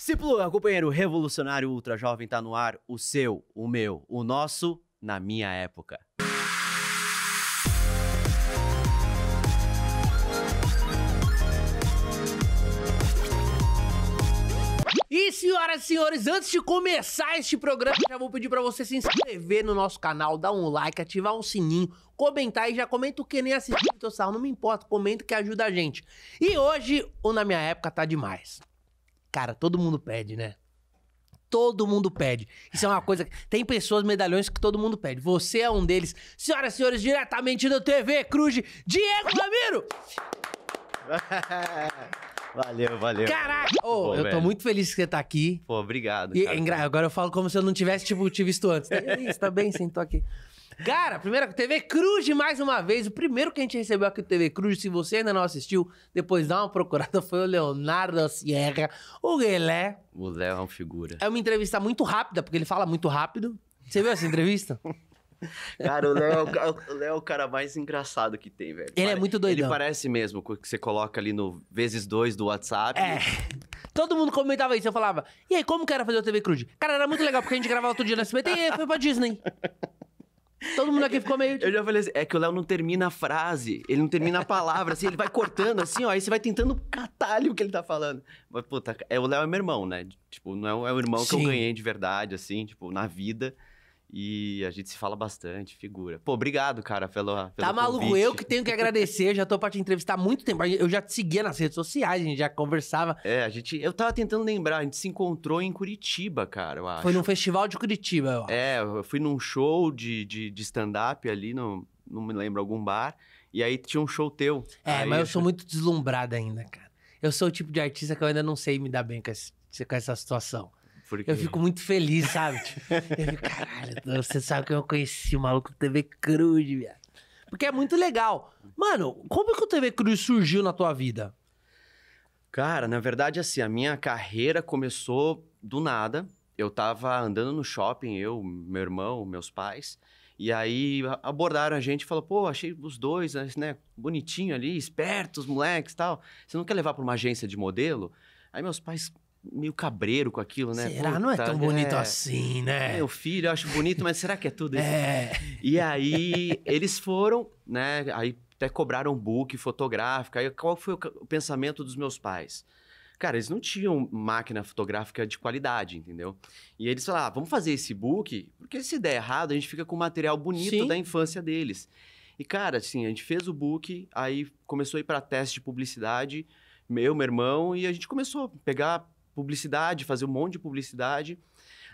Ciplu, companheiro revolucionário ultra jovem, tá no ar. O seu, o meu, o nosso, na minha época. E senhoras e senhores, antes de começar este programa, já vou pedir para você se inscrever no nosso canal, dar um like, ativar um sininho, comentar e já comenta o que nem assistir, não me importa, comenta que ajuda a gente. E hoje, o Na Minha Época tá demais. Cara, todo mundo pede, né? Todo mundo pede. Isso é uma coisa. que Tem pessoas, medalhões, que todo mundo pede. Você é um deles. Senhoras e senhores, diretamente da TV Cruz, Diego Ramiro! Valeu, valeu. Caraca! Oh, eu tô velho. muito feliz que você tá aqui. Pô, obrigado. cara. agora eu falo como se eu não tivesse, tipo, te visto antes. Tá, isso, tá bem? Sim, tô aqui. Cara, primeira TV Cruz mais uma vez. O primeiro que a gente recebeu aqui do TV Cruz, se você ainda não assistiu, depois dá uma procurada, foi o Leonardo Sierra, o Guilé. O Léo é uma figura. É uma entrevista muito rápida, porque ele fala muito rápido. Você viu essa entrevista? Cara, é o Léo, é o cara mais engraçado que tem, velho. Ele é Pare... é muito doidão. Ele parece mesmo, que você coloca ali no vezes dois do WhatsApp. É. Todo mundo comentava isso, eu falava, e aí, como que era fazer o TV Cruz? Cara, era muito legal, porque a gente gravava todo dia na SBT e foi pra Disney. Todo mundo aqui ficou meio. Eu já falei assim: é que o Léo não termina a frase, ele não termina a palavra, assim, ele vai cortando assim, ó, aí você vai tentando catar o que ele tá falando. Mas, puta, é, o Léo é meu irmão, né? Tipo, não é, é o irmão Sim. que eu ganhei de verdade, assim, tipo, na vida. E a gente se fala bastante, figura. Pô, obrigado, cara, pelo tá pelo tá maluco? Convite. Eu que tenho que agradecer. já tô pra te entrevistar há muito tempo. Eu já te seguia nas redes sociais, a gente já conversava. É, a gente. Eu tava tentando lembrar, a gente se encontrou em Curitiba, cara, eu acho. Foi num festival de Curitiba, eu é, acho. É, eu fui num show de, de, de stand-up ali, no, não me lembro, algum bar. E aí tinha um show teu. É, aí mas eu sou muito deslumbrado ainda, cara. Eu sou o tipo de artista que eu ainda não sei me dar bem com, esse, com essa situação. Eu fico muito feliz, sabe? Tipo, eu fico, caralho, você sabe que eu conheci o maluco do TV Cruz, viado. Porque é muito legal. Mano, como é que o TV Cruz surgiu na tua vida? Cara, na verdade, assim, a minha carreira começou do nada. Eu tava andando no shopping, eu, meu irmão, meus pais. E aí abordaram a gente e falaram, pô, achei os dois, né, né bonitinho ali, espertos, moleques tal. Você não quer levar para uma agência de modelo? Aí meus pais, meio cabreiro com aquilo, né? Será? Puta, não é tão bonito é... assim, né? Meu filho, eu acho bonito, mas será que é tudo é. isso? É. E aí eles foram, né? Aí até cobraram book fotográfica. Aí qual foi o pensamento dos meus pais? Cara, eles não tinham máquina fotográfica de qualidade, entendeu? E eles falaram, ah, vamos fazer esse book, porque se der errado, a gente fica com o material bonito Sim. da infância deles. E, cara, assim, a gente fez o book, aí começou a ir para teste de publicidade, meu meu irmão, e a gente começou a pegar publicidade, fazer um monte de publicidade.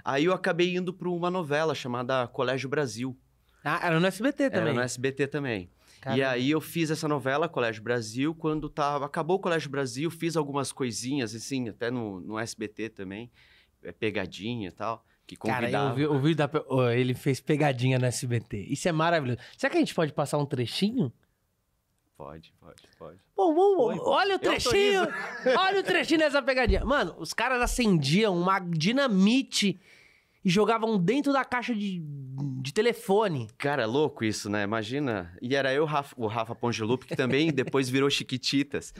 Aí eu acabei indo para uma novela chamada Colégio Brasil. Ah, era no SBT também. Era no SBT também. Caramba. E aí eu fiz essa novela, Colégio Brasil, quando tava, acabou o Colégio Brasil, fiz algumas coisinhas, assim, até no, no SBT também, é, pegadinha e tal, que convidava. Cara, eu vi, eu vi da, ele fez pegadinha no SBT, isso é maravilhoso. Será que a gente pode passar um trechinho? Pode, pode, pode. Bom, bom, bom. olha o trechinho. Olha o trechinho dessa pegadinha. Mano, os caras acendiam uma dinamite e jogavam dentro da caixa de, de telefone. Cara, é louco isso, né? Imagina. E era eu, Rafa, o Rafa Pongelup, que também depois virou Chiquititas.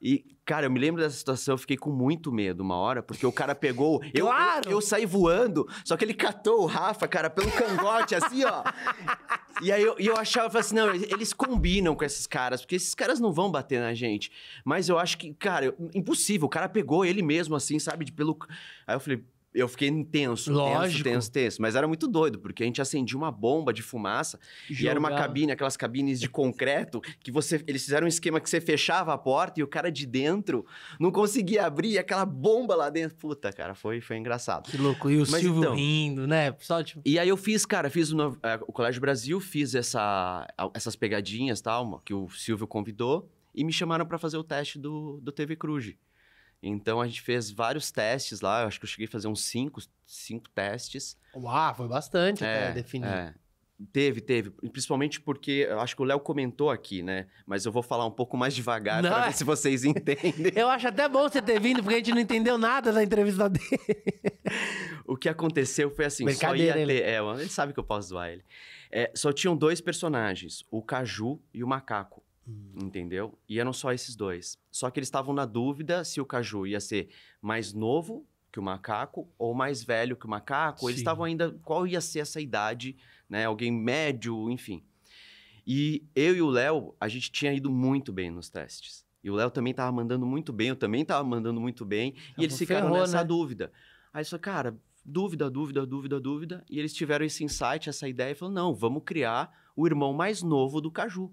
E, cara, eu me lembro dessa situação, eu fiquei com muito medo uma hora, porque o cara pegou. eu, claro! eu, eu saí voando, só que ele catou o Rafa, cara, pelo cangote, assim, ó. E aí eu, eu achava assim, não, eles combinam com esses caras, porque esses caras não vão bater na gente. Mas eu acho que, cara, eu, impossível, o cara pegou ele mesmo, assim, sabe? De pelo. Aí eu falei, eu fiquei intenso, Lógico. tenso, tenso, tenso. Mas era muito doido, porque a gente acendia uma bomba de fumaça e era uma cabine, aquelas cabines de concreto, que você. Eles fizeram um esquema que você fechava a porta e o cara de dentro não conseguia abrir e aquela bomba lá dentro. Puta, cara, foi, foi engraçado. Que louco. E o Mas, Silvio então, rindo, né? Só, tipo... E aí eu fiz, cara, fiz o, é, o Colégio Brasil, fiz essa, essas pegadinhas tal, tá, que o Silvio convidou, e me chamaram para fazer o teste do, do TV Cruze. Então a gente fez vários testes lá, acho que eu cheguei a fazer uns cinco, cinco testes. Uau, foi bastante é, até definir. É. Teve, teve. Principalmente porque eu acho que o Léo comentou aqui, né? Mas eu vou falar um pouco mais devagar para ver se vocês entendem. eu acho até bom você ter vindo, porque a gente não entendeu nada da entrevista dele. o que aconteceu foi assim: só ia ter. Ele. É, ele sabe que eu posso zoar ele. É, só tinham dois personagens, o Caju e o Macaco. Hum. Entendeu? E eram só esses dois. Só que eles estavam na dúvida se o caju ia ser mais novo que o macaco ou mais velho que o macaco. Sim. Eles estavam ainda. Qual ia ser essa idade, né? Alguém médio, enfim. E eu e o Léo, a gente tinha ido muito bem nos testes. E o Léo também estava mandando muito bem, eu também estava mandando muito bem. Eu e eles ficaram ferrou, nessa né? dúvida. Aí falei, cara, dúvida, dúvida, dúvida, dúvida. E eles tiveram esse insight, essa ideia, e falaram: não, vamos criar o irmão mais novo do Caju.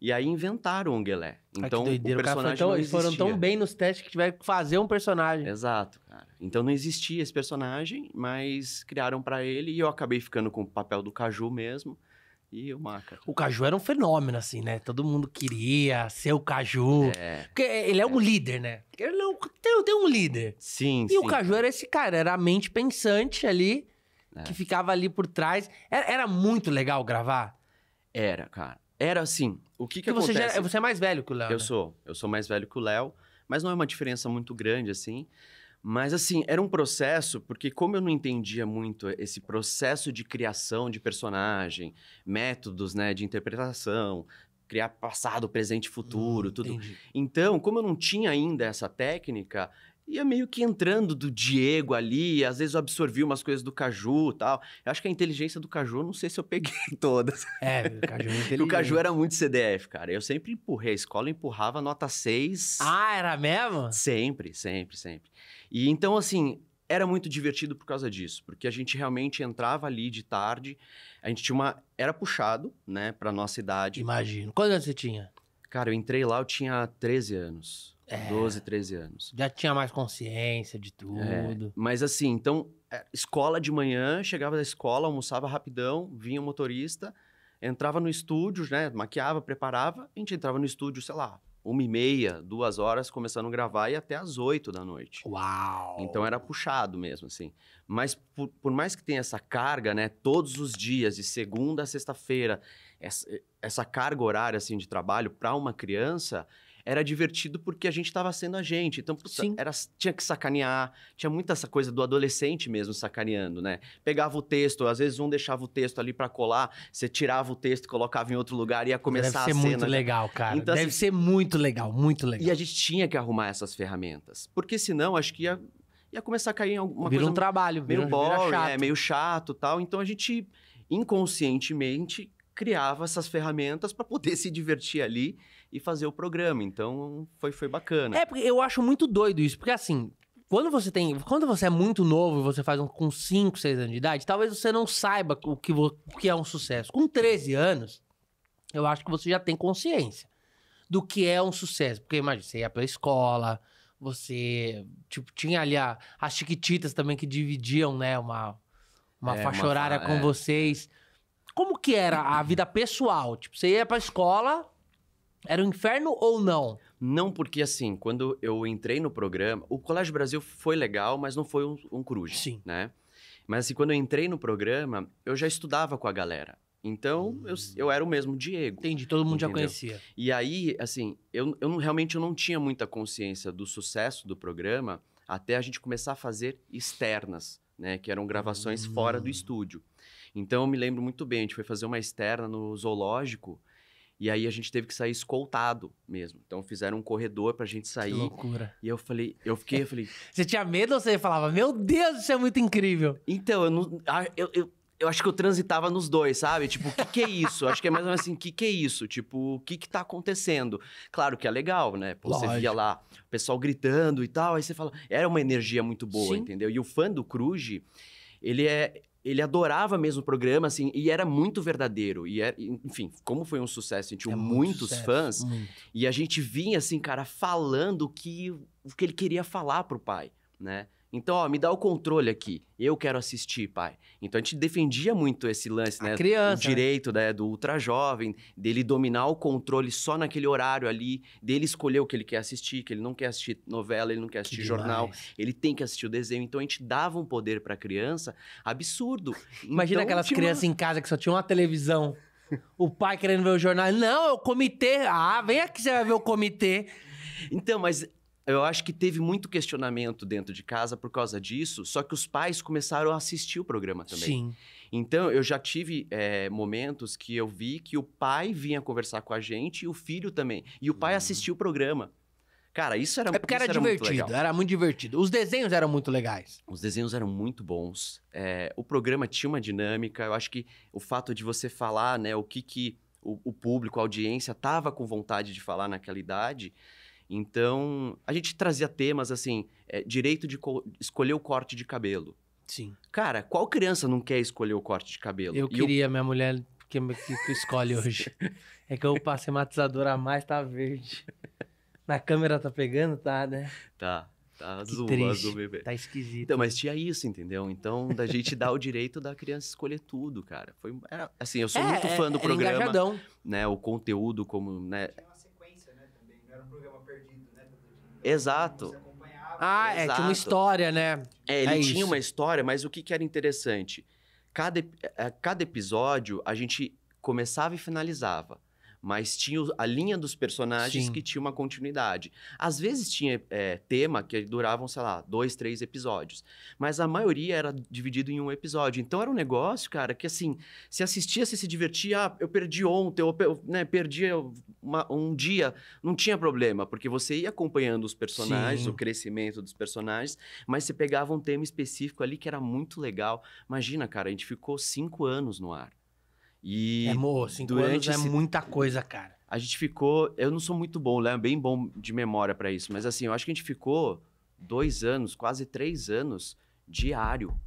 E aí inventaram o Anguelé. Então, ah, o personagem tão, Eles foram tão bem nos testes que tiveram que fazer um personagem. Exato, cara. Então não existia esse personagem, mas criaram para ele e eu acabei ficando com o papel do Caju mesmo. E o Maca. O Caju era um fenômeno, assim, né? Todo mundo queria ser o Caju. É, porque ele é, é. Né? é. um líder, né? Ele não tem, tem um líder. Sim, E sim. o Caju era esse cara, era a mente pensante ali, é. que ficava ali por trás. Era, era muito legal gravar? Era, cara. Era assim. O que que você é acontece? Já, você é mais velho que o Léo. Eu né? sou. Eu sou mais velho que o Léo, mas não é uma diferença muito grande assim. Mas assim, era um processo, porque como eu não entendia muito esse processo de criação de personagem, métodos, né, de interpretação, criar passado, presente, futuro, hum, tudo. Entendi. Então, como eu não tinha ainda essa técnica, ia meio que entrando do Diego ali, às vezes eu absorvi umas coisas do Caju e tal. Eu acho que a inteligência do Caju, não sei se eu peguei todas. É, o Caju é o Caju era muito CDF, cara. Eu sempre empurrei a escola, empurrava nota 6. Ah, era mesmo? Sempre, sempre, sempre. E então, assim, era muito divertido por causa disso, porque a gente realmente entrava ali de tarde, a gente tinha uma... Era puxado, né, pra nossa idade. Imagino. Quantos anos você tinha? Cara, eu entrei lá, eu tinha 13 anos. É. 12, 13 anos. Já tinha mais consciência de tudo. É, mas assim, então, é, escola de manhã, chegava da escola, almoçava rapidão, vinha o motorista, entrava no estúdio, né? Maquiava, preparava, a gente entrava no estúdio, sei lá, uma e meia, duas horas, começando a gravar e até as oito da noite. Uau! Então era puxado mesmo, assim. Mas por, por mais que tenha essa carga, né, todos os dias, de segunda a sexta-feira, essa, essa carga horária, assim, de trabalho para uma criança, era divertido porque a gente estava sendo a gente. Então, era, tinha que sacanear, tinha muita essa coisa do adolescente mesmo sacaneando, né? Pegava o texto, às vezes um deixava o texto ali para colar, você tirava o texto, colocava em outro lugar e ia começar Deve a cena. Deve ser muito né? legal, cara. Então, Deve assim, ser muito legal, muito legal. E a gente tinha que arrumar essas ferramentas, porque senão acho que ia, ia começar a cair em alguma vira coisa um trabalho, meio vira, boring, vira é, chato. É, meio chato, tal. Então a gente inconscientemente criava essas ferramentas para poder se divertir ali e fazer o programa. Então foi, foi bacana. É, porque eu acho muito doido isso, porque assim, quando você tem. Quando você é muito novo e você faz um, com 5, 6 anos de idade, talvez você não saiba o que, o que é um sucesso. Com 13 anos, eu acho que você já tem consciência do que é um sucesso. Porque imagina, você ia pra escola, você. Tipo, tinha ali a, as chiquititas também que dividiam, né, uma, uma é, faixa horária com é. vocês. Como que era a vida pessoal? Tipo, você ia pra escola, era um inferno ou não? Não, porque assim, quando eu entrei no programa, o Colégio Brasil foi legal, mas não foi um, um Sim. né? Mas assim, quando eu entrei no programa, eu já estudava com a galera. Então, eu, eu era o mesmo Diego. Entendi, todo mundo entendeu? já conhecia. E aí, assim, eu, eu não, realmente eu não tinha muita consciência do sucesso do programa até a gente começar a fazer externas, né? Que eram gravações hum. fora do hum. estúdio. Então, eu me lembro muito bem, a gente foi fazer uma externa no zoológico e aí a gente teve que sair escoltado mesmo. Então fizeram um corredor pra gente sair. Que loucura. E eu falei, eu fiquei, eu falei. você tinha medo ou você falava, meu Deus, isso é muito incrível? Então, eu não. Eu, eu, eu acho que eu transitava nos dois, sabe? Tipo, o que, que é isso? acho que é mais ou menos assim, o que, que é isso? Tipo, o que, que tá acontecendo? Claro que é legal, né? Pô, você via lá o pessoal gritando e tal, aí você fala. Era uma energia muito boa, Sim. entendeu? E o fã do Cruz, ele é ele adorava mesmo o programa, assim, e era muito verdadeiro. E, é, era, enfim, como foi um sucesso, a gente tinha é muitos sucesso, fãs. Muito. E a gente vinha, assim, cara, falando o que, o que ele queria falar pro pai, né? Então, ó, me dá o controle aqui. Eu quero assistir, pai. Então a gente defendia muito esse lance, a né? Criança, o né? direito né? do ultra jovem, dele dominar o controle só naquele horário ali, dele escolher o que ele quer assistir, que ele não quer assistir novela, ele não quer assistir que jornal, demais. ele tem que assistir o desenho. Então a gente dava um poder pra criança absurdo. Imagina então, aquelas tinha... crianças em casa que só tinham uma televisão. O pai querendo ver o jornal. Não, é o comitê. Ah, vem aqui, você vai ver o comitê. Então, mas eu acho que teve muito questionamento dentro de casa por causa disso, só que os pais começaram a assistir o programa também. Sim. Então, eu já tive é, momentos que eu vi que o pai vinha conversar com a gente e o filho também. E o pai uhum. assistia o programa. Cara, isso era muito É porque era, era divertido, muito era muito, divertido. Os desenhos eram muito legais. Os desenhos eram muito bons. É, o programa tinha uma dinâmica. Eu acho que o fato de você falar, né, o que, que o, o público, a audiência, tava com vontade de falar naquela idade. Então, a gente trazia temas assim, é, direito de escolher o corte de cabelo. Sim. Cara, qual criança não quer escolher o corte de cabelo? Eu e queria, eu... minha mulher que, que escolhe hoje. É que eu passei matizador a mais, tá verde. Na câmera tá pegando? Tá, né? Tá. Tá azul, azul, bebê. Tá esquisito. Então, mas tinha isso, entendeu? Então, da gente dar o direito da criança escolher tudo, cara. Foi, era, assim, eu sou é, muito fã é, do programa. Engajadão. Né, o conteúdo, como. Né, tinha uma sequência, né? Também. Não era um programa Exato. Ah, Exato. é, tinha uma história, né? É, ele é tinha isso. uma história, mas o que, que era interessante? Cada, eh, cada episódio a gente começava e finalizava mas tinha a linha dos personagens Sim. que tinha uma continuidade. Às vezes tinha é, tema que duravam, sei lá, dois, três episódios, mas a maioria era dividido em um episódio. Então era um negócio, cara, que assim, se assistia, se se divertia, ah, eu perdi ontem, eu, né, perdi uma, um dia, não tinha problema, porque você ia acompanhando os personagens, Sim. o crescimento dos personagens, mas você pegava um tema específico ali que era muito legal. Imagina, cara, a gente ficou cinco anos no ar. E é, amor, cinco durante anos é esse... muita coisa, cara. A gente ficou. Eu não sou muito bom, né? Bem bom de memória para isso. Mas assim, eu acho que a gente ficou dois anos, quase três anos, diário.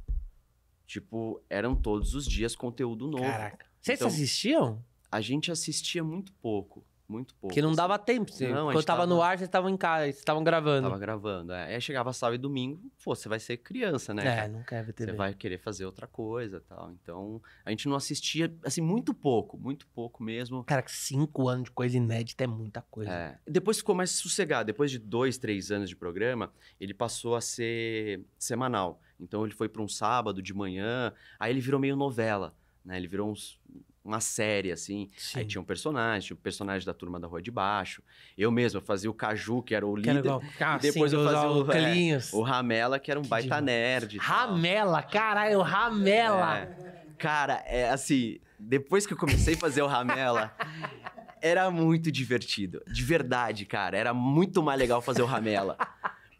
Tipo, eram todos os dias conteúdo novo. Caraca. Vocês então, assistiam? A gente assistia muito pouco. Muito pouco. Que não assim. dava tempo. Você, não, quando tava, tava, no ar, vocês estavam em casa, vocês estavam gravando. Tava gravando, é. Aí chegava sábado e domingo, pô, você vai ser criança, né? É, não quer ver TV. Você vai querer fazer outra coisa tal. Então, a gente não assistia, assim, muito pouco, muito pouco mesmo. Cara, cinco anos de coisa inédita é muita coisa. É. Depois ficou mais sossegado. Depois de dois, três anos de programa, ele passou a ser semanal. Então, ele foi para um sábado de manhã, aí ele virou meio novela, né? Ele virou uns uma série, assim. Sim. Aí tinha um personagem, tinha um personagem da turma da Rua de Baixo. Eu mesmo, eu fazia o Caju, que era o líder. Era ah, depois sim, eu fazia o, é, o, Ramela, que era um que baita demais. nerd. Ramela, caralho, Ramela! É. Cara, é assim, depois que eu comecei a fazer o Ramela, era muito divertido. De verdade, cara, era muito mais legal fazer o Ramela.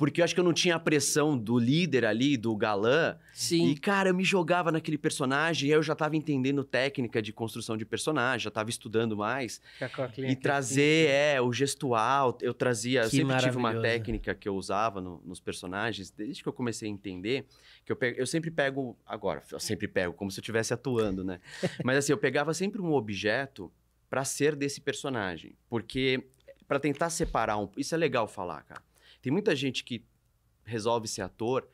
Porque eu acho que eu não tinha a pressão do líder ali, do galã. Sim. E, cara, eu me jogava naquele personagem e eu já tava entendendo técnica de construção de personagem, já tava estudando mais. E trazer, é, o gestual, eu trazia. Que sempre tive uma técnica que eu usava no, nos personagens, desde que eu comecei a entender, que eu, pego, eu sempre pego. Agora, eu sempre pego, como se eu estivesse atuando, né? Mas assim, eu pegava sempre um objeto para ser desse personagem. Porque, para tentar separar um. Isso é legal falar, cara tem muita gente que resolve ser ator,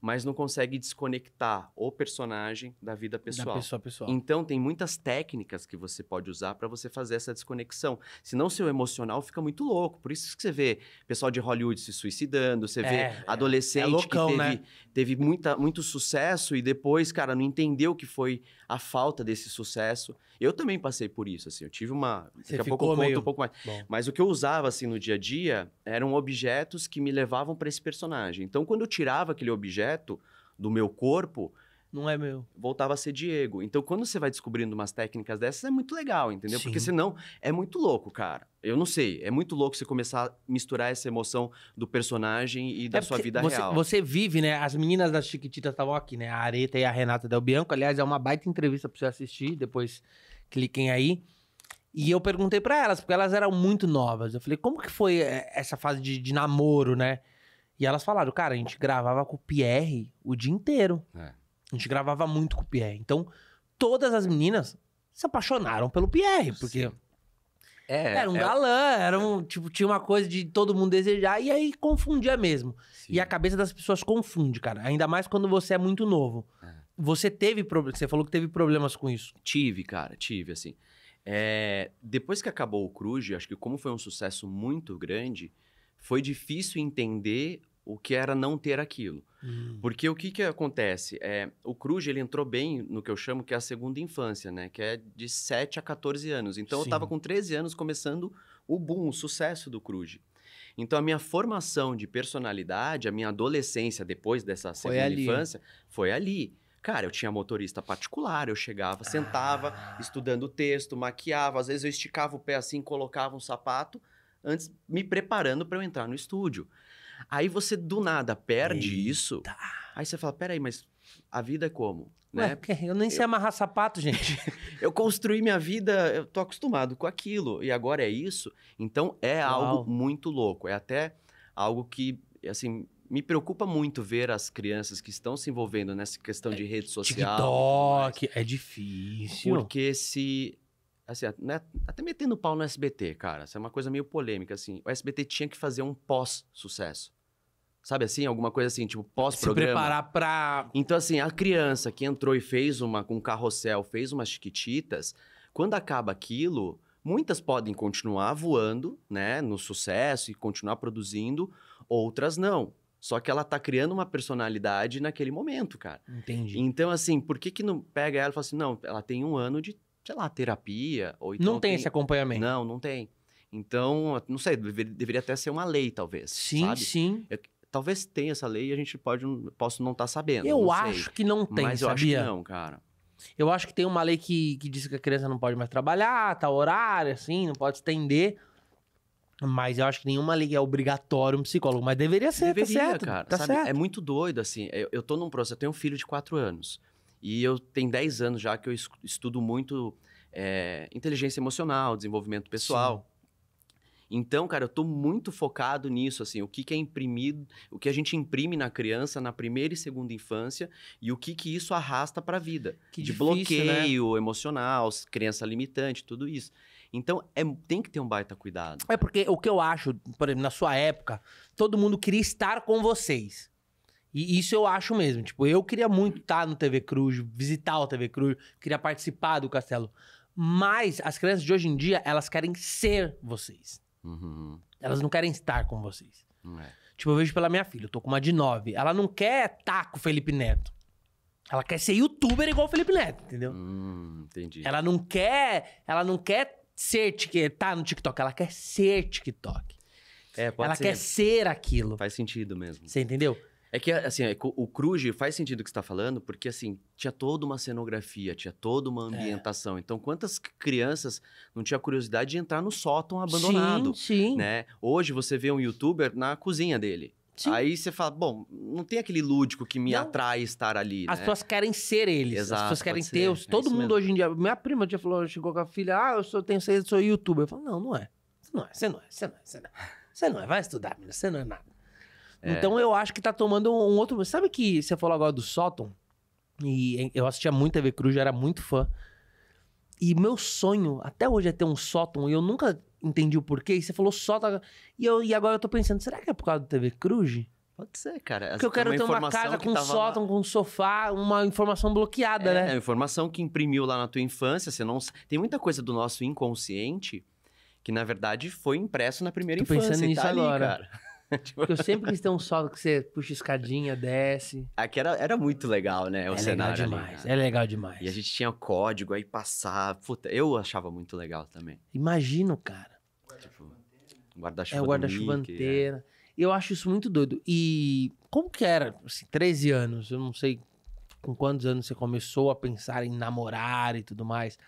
mas não consegue desconectar o personagem da vida pessoal. Da pessoa pessoal. Então tem muitas técnicas que você pode usar para você fazer essa desconexão. Senão seu emocional fica muito louco. Por isso que você vê pessoal de Hollywood se suicidando, você é, vê é, é adolescente é loucão, que teve, né? teve muita, muito sucesso e depois, cara, não entendeu o que foi a falta desse sucesso. Eu também passei por isso, assim. Eu tive uma. Você daqui a pouco eu meio... conto um pouco mais. Bom. Mas o que eu usava, assim, no dia a dia eram objetos que me levavam para esse personagem. Então, quando eu tirava aquele objeto do meu corpo. Não é meu. Voltava a ser Diego. Então, quando você vai descobrindo umas técnicas dessas, é muito legal, entendeu? Sim. Porque senão é muito louco, cara. Eu não sei. É muito louco você começar a misturar essa emoção do personagem e da é sua vida você, real. Você vive, né? As meninas das Chiquititas estavam aqui, né? A Areta e a Renata Del Bianco. Aliás, é uma baita entrevista pra você assistir. Depois cliquem aí. E eu perguntei para elas, porque elas eram muito novas. Eu falei, como que foi eh, essa fase de, de namoro, né? E elas falaram, cara, a gente gravava com o Pierre o dia inteiro. É. A gente gravava muito com o Pierre. Então, todas as meninas se apaixonaram pelo Pierre, porque Sim. É, era um é... galã, era um, tipo, tinha uma coisa de todo mundo desejar, e aí confundia mesmo. Sim. E a cabeça das pessoas confunde, cara. Ainda mais quando você é muito novo. É. Você teve problemas, você falou que teve problemas com isso. Tive, cara, tive, assim. É, depois que acabou o Cruz, acho que como foi um sucesso muito grande, foi difícil entender o que era não ter aquilo. Hum. Porque o que, que acontece? É, o Cruz, ele entrou bem no que eu chamo que é a segunda infância, né? Que é de 7 a 14 anos. Então, Sim. eu estava com 13 anos começando o boom, o sucesso do Cruz. Então, a minha formação de personalidade, a minha adolescência depois dessa segunda infância, foi ali. Cara, eu tinha motorista particular, eu chegava, sentava, ah. estudando o texto, maquiava, às vezes eu esticava o pé assim, colocava um sapato, antes me preparando para eu entrar no estúdio. Aí você do nada perde Eita. isso. Aí você fala: peraí, mas a vida é como? Né? eu nem sei eu... amarrar sapato, gente. eu construí minha vida, eu tô acostumado com aquilo, e agora é isso. Então é Uau. algo muito louco. É até algo que, assim, me preocupa muito ver as crianças que estão se envolvendo nessa questão é, de rede social. TikTok, é difícil. Porque se assim, né, até metendo pau no SBT, cara. Isso é uma coisa meio polêmica, assim. O SBT tinha que fazer um pós-sucesso. Sabe assim? Alguma coisa assim, tipo pós-programa. Se preparar pra... Então, assim, a criança que entrou e fez uma, com um carrossel, fez umas chiquititas, quando acaba aquilo, muitas podem continuar voando, né, no sucesso e continuar produzindo, outras não. Só que ela tá criando uma personalidade naquele momento, cara. Entendi. Então, assim, por que que não pega ela e fala assim, não, ela tem um ano de sei lá, terapia. Ou então não tem, tem, esse acompanhamento. Não, não tem. Então, não sei, deveria, deveria até ser uma lei, talvez. Sim, sabe? sim. É eu, talvez tenha essa lei e a gente pode, posso não estar tá sabendo. Eu acho sei. que não tem, Mas eu sabia? acho que não, cara. Eu acho que tem uma lei que, que diz que a criança não pode mais trabalhar, tá horário, assim, não pode estender. Mas eu acho que nenhuma lei é obrigatório um psicólogo, mas deveria ser, tá deveria, tá certo? Cara, tá sabe, é certo. É muito doido, assim. Eu, eu tô num processo, eu tenho um filho de quatro anos. E eu tenho 10 anos já que eu estudo muito é, inteligência emocional, desenvolvimento pessoal. Sim. Então, cara, eu tô muito focado nisso, assim, o que, que é imprimido, o que a gente imprime na criança na primeira e segunda infância e o que que isso arrasta para a vida. Que de difícil, né? bloqueio né? emocional, criança limitante, tudo isso. Então, é, tem que ter um baita cuidado. É cara. É porque o que eu acho, por exemplo, na sua época, todo mundo queria estar com vocês. E isso eu acho mesmo. Tipo, eu queria muito estar no TV Cruz, visitar o TV Cruz, queria participar do castelo. Mas as crianças de hoje em dia, elas querem ser vocês. Uhum. Elas não querem estar com vocês. É. Tipo, eu vejo pela minha filha, eu tô com uma de nove Ela não quer estar com o Felipe Neto. Ela quer ser youtuber igual o Felipe Neto, entendeu? Hum, entendi. Ela não quer, ela não quer ser tá no TikTok, ela quer ser TikTok. É, pode ela ser. quer ser aquilo. Faz sentido mesmo. Você entendeu? É que, assim, é, o Cruz faz sentido o que você está falando, porque, assim, tinha toda uma cenografia, tinha toda uma é. ambientação. É. Então, quantas crianças não tinha curiosidade de entrar no sótão abandonado? Sim, sim. Né? Hoje, você vê um youtuber na cozinha dele. Sim. Aí você fala, bom, não tem aquele lúdico que me não. atrai estar ali. As né? pessoas querem ser eles, Exato, as pessoas querem ter. É os. todo é mundo mesmo. hoje em dia. Minha prima tinha falou, chegou com a filha, ah, eu sou, tenho certeza, sou youtuber. Eu falo, não, não é. Você não é, você não é, você não é, você não é. Você não é, vai estudar, menina, você não é nada. É. Então eu acho que tá tomando um outro. Sabe que você falou agora do sótão? E eu assistia muito TV Cruz, já era muito fã. E meu sonho até hoje é ter um sótão. E eu nunca entendi o porquê. E você falou sótão. E, eu, e agora eu tô pensando, será que é por causa do TV Cruz? Pode ser, cara. Porque eu quero uma ter uma casa com sótão, lá... com um sofá, uma informação bloqueada, é, né? É, a informação que imprimiu lá na tua infância, você não... Tem muita coisa do nosso inconsciente que, na verdade, foi impresso na primeira Tô infância. Tô tá pensando nisso tá agora. Ali, Tipo porque eu sempre quis ter um solo que você puxa escadinha, desce. Aqui era, era muito legal, né? O é cenário legal né? demais, ali. É legal demais. E a gente tinha código, aí passar. Puta, eu achava muito legal também. Imagino, cara. Tipo, guarda-chuva. É, o guarda-chuva é. inteira. É. Eu acho isso muito doido. E como que era? Assim, 13 anos, eu não sei com quantos anos você começou a pensar em namorar e tudo mais.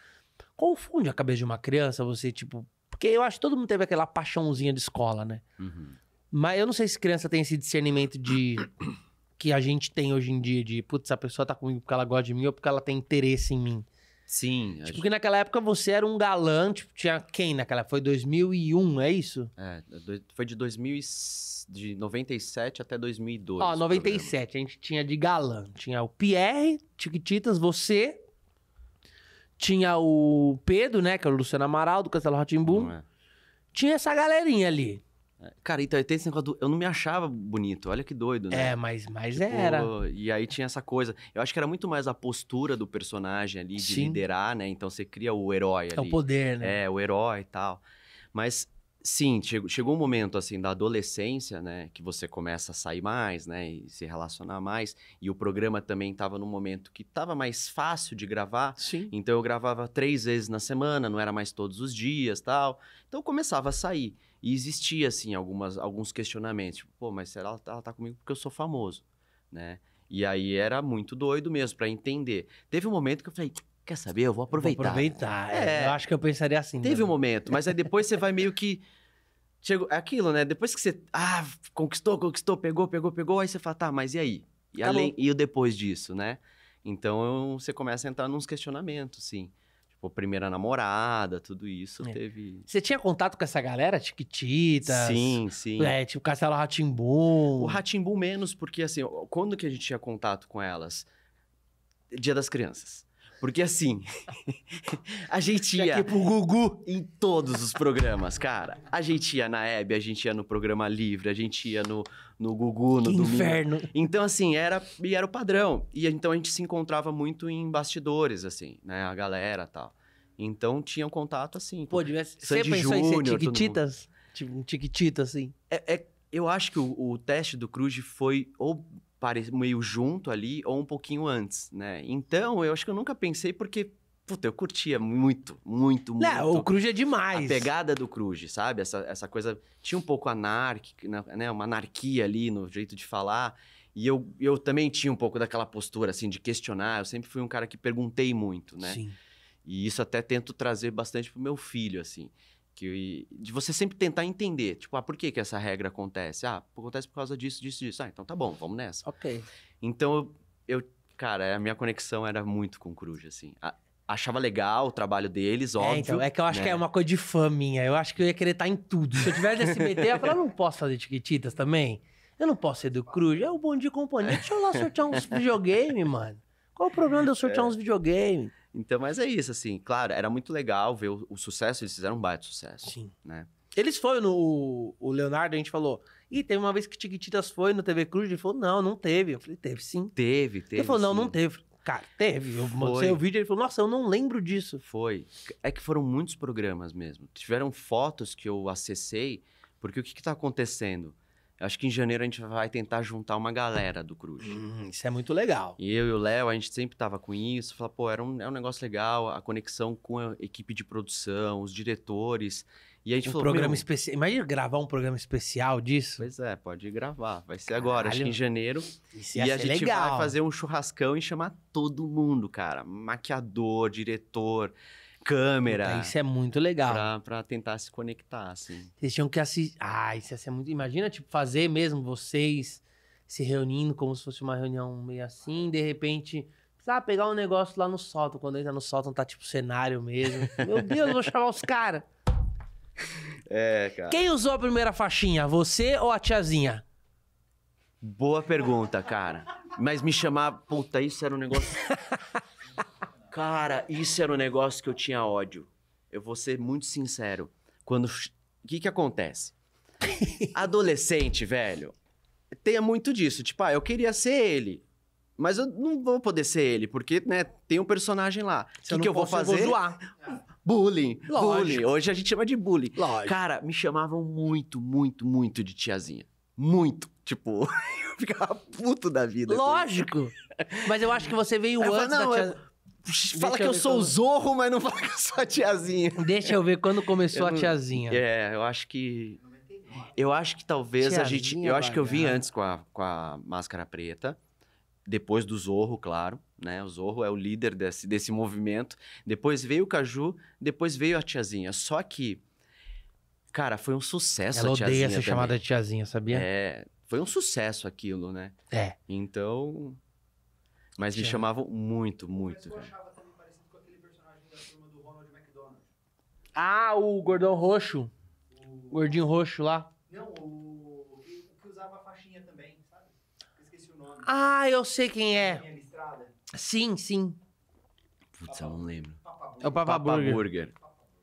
Confunde a cabeça de uma criança, você, tipo. Porque eu acho que todo mundo teve aquela paixãozinha de escola, né? Uhum. Mas eu não sei se criança tem esse discernimento de. que a gente tem hoje em dia, de putz, a pessoa tá comigo porque ela gosta de mim ou porque ela tem interesse em mim. Sim. Tipo, que naquela época você era um galã, tipo, tinha quem naquela época? Foi 2001, é isso? É, é foi de 2000 de 97 até 2002. Ó, 97, problema. a gente tinha de galã, tinha o Pierre, Tiquititas, você, tinha o Pedro, né, que era é o Luciano Amaral do Castelo Ratimbum. É. Tinha essa galerinha ali. Cara, então tem esse negócio do. Eu não me achava bonito, olha que doido, né? É, mas, mas tipo, era. E aí tinha essa coisa. Eu acho que era muito mais a postura do personagem ali, de Sim. liderar, né? Então você cria o herói ali. É o poder, né? É, o herói e tal. Mas Sim, chegou, chegou um momento assim da adolescência, né, que você começa a sair mais, né, e se relacionar mais, e o programa também estava num momento que estava mais fácil de gravar. Sim. Então eu gravava três vezes na semana, não era mais todos os dias, tal. Então eu começava a sair e existia assim algumas alguns questionamentos, tipo, pô, mas será que ela tá comigo porque eu sou famoso, né? E aí era muito doido mesmo para entender. Teve um momento que eu falei, Quer saber? Eu vou aproveitar. Vou aproveitar. É. é, eu acho que eu pensaria assim. Teve também. um momento, mas aí depois você vai meio que. Chegou, é aquilo, né? Depois que você. Ah, conquistou, conquistou, pegou, pegou, pegou. Aí você fala, tá, mas e aí? E, além, e o depois disso, né? Então você começa a entrar nos questionamentos, sim. Tipo, primeira namorada, tudo isso é. teve. Você tinha contato com essa galera? Tiquititas? Sim, sim. É, tipo Castelo Ratimbum. O Ratimbum menos, porque assim, quando que a gente tinha contato com elas? Dia das Crianças. Porque assim, a gente ia. Aqui pro Gugu. Em todos os programas, cara. A gente ia na Hebe, a gente ia no programa livre, a gente ia no, no Gugu, no que domingo. Inferno. Então, assim, era, e era o padrão. E então a gente se encontrava muito em bastidores, assim, né? A galera tal. Então tinha um contato assim. Pô, devia... você pensou em ser Tiquititas? Tipo, um Tiquitita, assim. É, é, eu acho que o, o teste do Cruz foi ou meio junto ali ou um pouquinho antes, né? Então, eu acho que eu nunca pensei porque Puta, eu curtia muito, muito, muito. Não, o Cruz é demais. A pegada do Cruz, sabe? Essa, essa coisa. Tinha um pouco anárquica, né, né? Uma anarquia ali no jeito de falar. E eu, eu também tinha um pouco daquela postura, assim, de questionar. Eu sempre fui um cara que perguntei muito, né? Sim. E isso até tento trazer bastante pro meu filho, assim que de você sempre tentar entender, tipo, ah, por que que essa regra acontece? Ah, acontece por causa disso, disso, disso. Ah, então tá bom, vamos nessa. OK. Então eu, cara, a minha conexão era muito com o Cruz assim. A, achava legal o trabalho deles, óbvio. É, então, é que eu acho né? que é uma coisa de fã minha. Eu acho que eu ia querer estar tá em tudo. Se eu tivesse SBT, eu ia falar, não posso fazer Tiquititas também? Eu não posso ser do Cruz. É o bom de companhia. Deixa eu lá sortear uns videogame, mano. Qual o problema de eu sortear é. uns videogame? Então, mas é isso, assim, claro, era muito legal ver o, o sucesso, eles fizeram um baita sucesso. Sim. Né? Eles foram no. O Leonardo, a gente falou. E teve uma vez que Tiquititas foi no TV Cruz, ele falou, não, não teve. Eu falei, teve sim. Teve, teve. Ele falou, não, sim. não teve. Cara, teve. Eu mostrei o vídeo, ele falou, nossa, eu não lembro disso. Foi. É que foram muitos programas mesmo. Tiveram fotos que eu acessei, porque o que, que tá acontecendo? Acho que em janeiro a gente vai tentar juntar uma galera do Cruz. Hum, isso é muito legal. E eu e o Léo, a gente sempre tava com isso. Falava, pô, era um, era é um negócio legal, a conexão com a equipe de produção, os diretores. E a gente um falou, programa especial. Imagina gravar um programa especial disso. Pois é, pode gravar. Vai ser Caralho. agora, acho que em janeiro. Isso ia e a gente legal. vai fazer um churrascão e chamar todo mundo, cara. Maquiador, diretor câmera. Puta, isso é muito legal. Pra, pra, tentar se conectar, assim. Vocês tinham que assistir. Ah, isso ia ser muito. Imagina, tipo, fazer mesmo vocês se reunindo como se fosse uma reunião meio assim, de repente. Ah, pegar um negócio lá no sótão. Quando entra no sótão, tá tipo cenário mesmo. Meu Deus, vou chamar os caras. É, cara. Quem usou a primeira faixinha? Você ou a tiazinha? Boa pergunta, cara. Mas me chamar, puta, isso era um negócio Cara, isso era um negócio que eu tinha ódio. Eu vou ser muito sincero. Quando. O que que acontece? Adolescente, velho, tem muito disso. Tipo, ah, eu queria ser ele. Mas eu não vou poder ser ele, porque, né, tem um personagem lá. O que, eu, que eu posso, vou fazer? Eu vou zoar. Bullying. Lógico. Bullying. Hoje a gente chama de bullying. Lógico. Cara, me chamavam muito, muito, muito de tiazinha. Muito. Tipo, eu ficava puto da vida. Assim. Lógico. Mas eu acho que você veio eu antes falei, não, da tia... Fala que eu, eu sou o Zorro, mas não fala que eu sou a tiazinha. Deixa eu ver quando começou não... a tiazinha. É, eu acho que. Eu acho que talvez tiazinha a gente. Eu acho que eu vim antes com a, com a máscara preta. Depois do Zorro, claro, né? O Zorro é o líder desse, desse movimento. Depois veio o Caju, depois veio a tiazinha. Só que, cara, foi um sucesso Ela a tiazinha. Ela odeia ser também. chamada de tiazinha, sabia? É, foi um sucesso aquilo, né? É. Então, mas me chamavam muito, muito. Mas achava também parecido com aquele personagem da turma do Ronald McDonald. Ah, o gordão roxo. O... Gordinho roxo lá. Não, o... o que usava a faixinha também, sabe? Esqueci o nome. Ah, eu sei quem é. Sim, sim. Putz, eu não lembro. É o Papa, Papa Burger. Burger.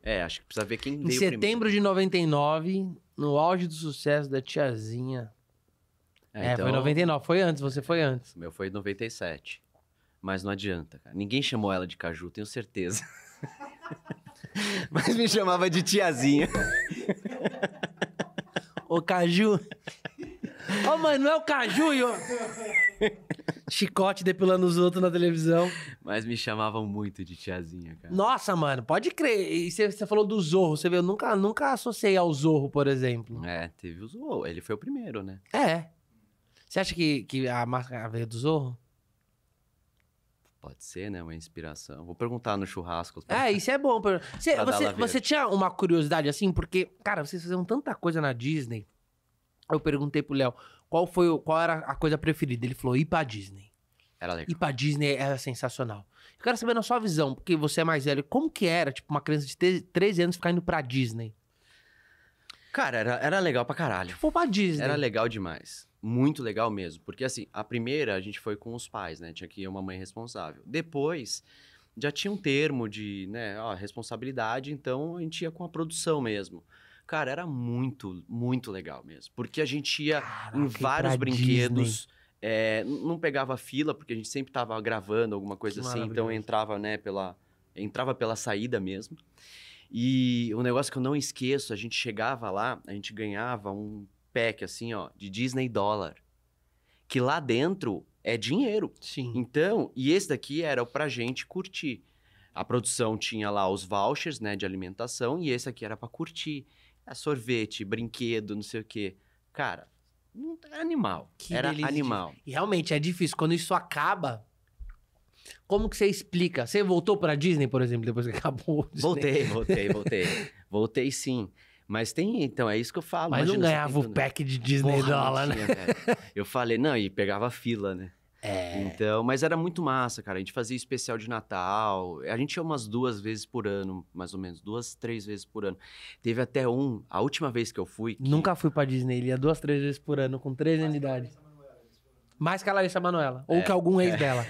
É, acho que precisa ver quem em deu Em setembro primeiro. de 99, no auge do sucesso da tiazinha é, é então, foi 99, foi antes, você foi antes. O meu foi 97. Mas não adianta, cara. Ninguém chamou ela de Caju, tenho certeza. Mas me chamava de tiazinha. Ô, Caju. Ô, mano, não é o Caju, eu... Chicote depilando os outros na televisão. Mas me chamavam muito de tiazinha, cara. Nossa, mano, pode crer. E você falou do Zorro, você viu? Eu nunca, nunca associei ao Zorro, por exemplo. É, teve o Zorro. Ele foi o primeiro, né? É. Você acha que, que a máscara veio do Zorro? Pode ser, né? Uma inspiração. Vou perguntar no churrasco. Pra... É, isso é bom. Pra... Você, pra você, você tinha uma curiosidade assim? Porque, cara, vocês fizeram tanta coisa na Disney. Eu perguntei pro Léo qual, foi, qual era a coisa preferida. Ele falou, ir pra Disney. Era legal. Ir pra Disney era sensacional. Eu quero saber na sua visão, porque você é mais velho. Como que era, tipo, uma criança de 13 anos ficar indo pra Disney? Cara, era, era legal pra caralho. Foi tipo, pra Disney. Era legal demais muito legal mesmo. Porque, assim, a primeira a gente foi com os pais, né? Tinha que ir uma mãe responsável. Depois, já tinha um termo de, né, ó, responsabilidade, então a gente ia com a produção mesmo. Cara, era muito, muito legal mesmo. Porque a gente ia Caraca, em vários brinquedos. É, não pegava fila, porque a gente sempre estava gravando alguma coisa assim, então entrava, né, pela. Entrava pela saída mesmo. E o um negócio que eu não esqueço, a gente chegava lá, a gente ganhava um pack, assim, ó, de Disney dólar. Que lá dentro é dinheiro. Sim. Então, e esse daqui era pra gente curtir. A produção tinha lá os vouchers, né, de alimentação, e esse aqui era para curtir. É sorvete, brinquedo, não sei o quê. Cara, era é animal. Que era delícia. animal. E realmente é difícil. Quando isso acaba, como que você explica? Você voltou para Disney, por exemplo, depois que acabou? Voltei, voltei, voltei. voltei sim. Mas tem, então, é isso que eu falo. Mas não ganhava o pack de Disney Porra, dólar, né? eu falei, não, e pegava fila, né? É. Então, mas era muito massa, cara. A gente fazia especial de Natal. A gente ia umas duas vezes por ano, mais ou menos. Duas, três vezes por ano. Teve até um, a última vez que eu fui. Que... Nunca fui pra Disney, ele ia duas, três vezes por ano, com três anos de idade. Mais que a Larissa Manoela. Ou é, que algum ex é. dela.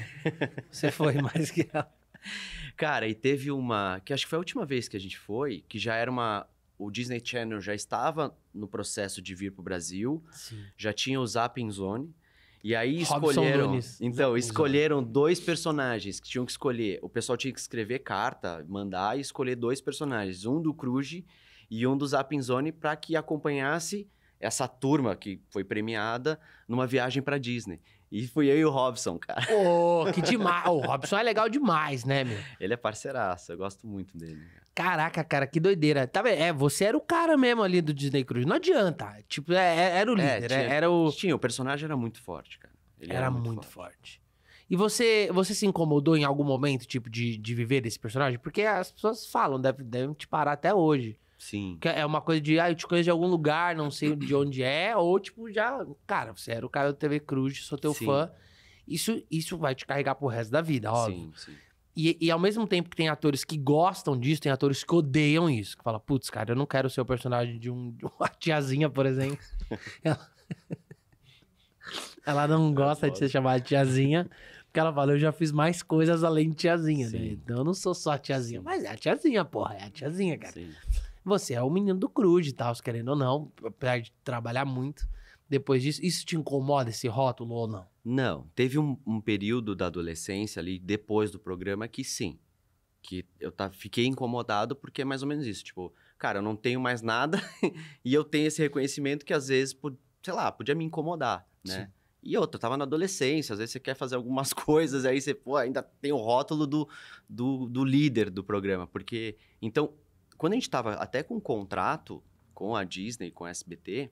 Você foi mais que ela. Cara, e teve uma. Que acho que foi a última vez que a gente foi, que já era uma o Disney Channel já estava no processo de vir para o Brasil, Sim. já tinha o Zapping Zone. E aí Robson escolheram. Nunes. Então, escolheram dois personagens que tinham que escolher. O pessoal tinha que escrever carta, mandar e escolher dois personagens. Um do Cruz e um do Zone para que acompanhasse essa turma que foi premiada numa viagem para Disney. E fui eu e o Robson, cara. Ô, oh, que demais. o Robson é legal demais, né, meu? Ele é parceiraço, eu gosto muito dele. Caraca, cara, que doideira. Tá vendo? É, você era o cara mesmo ali do Disney Cruz. Não adianta. Tipo, é, é era o é, líder. É, tinha, era o... tinha, o personagem era muito forte, cara. Ele era, era muito, muito forte. forte. E você, você se incomodou em algum momento, tipo, de, de viver desse personagem? Porque as pessoas falam, devem, deve te parar até hoje. Sim. Que é uma coisa de, ah, eu te conheço de algum lugar, não sei de onde é, ou tipo, já, cara, você era o cara do TV Cruz, sou teu sim. fã. Isso, isso vai te carregar pro resto da vida, óbvio. Sim, sim. E, e, ao mesmo tempo que tem atores que gostam disso, tem atores que odeiam isso. Que fala, putz, cara, eu não quero ser o personagem de, um, de uma tiazinha, por exemplo. ela... ela... não é gosta de ser chamada de tiazinha, porque ela fala, eu já fiz mais coisas além de tiazinha, né? Então eu não sou só a tiazinha, Sim. mas é a tiazinha, porra, é a tiazinha, cara. Sim. Você é o menino do Cruz e tal, querendo ou não, apesar de trabalhar muito depois disso? Isso te incomoda, esse rótulo ou não? Não. Teve um, um período da adolescência ali, depois do programa, que sim. Que eu tá, fiquei incomodado porque é mais ou menos isso. Tipo, cara, eu não tenho mais nada e eu tenho esse reconhecimento que às vezes, sei lá, podia me incomodar, né? Sim. E outra, eu tava na adolescência, às vezes você quer fazer algumas coisas, aí você, pô, ainda tem o rótulo do, do, do líder do programa. Porque, então, quando a gente tava até com o contrato com a Disney, com a SBT,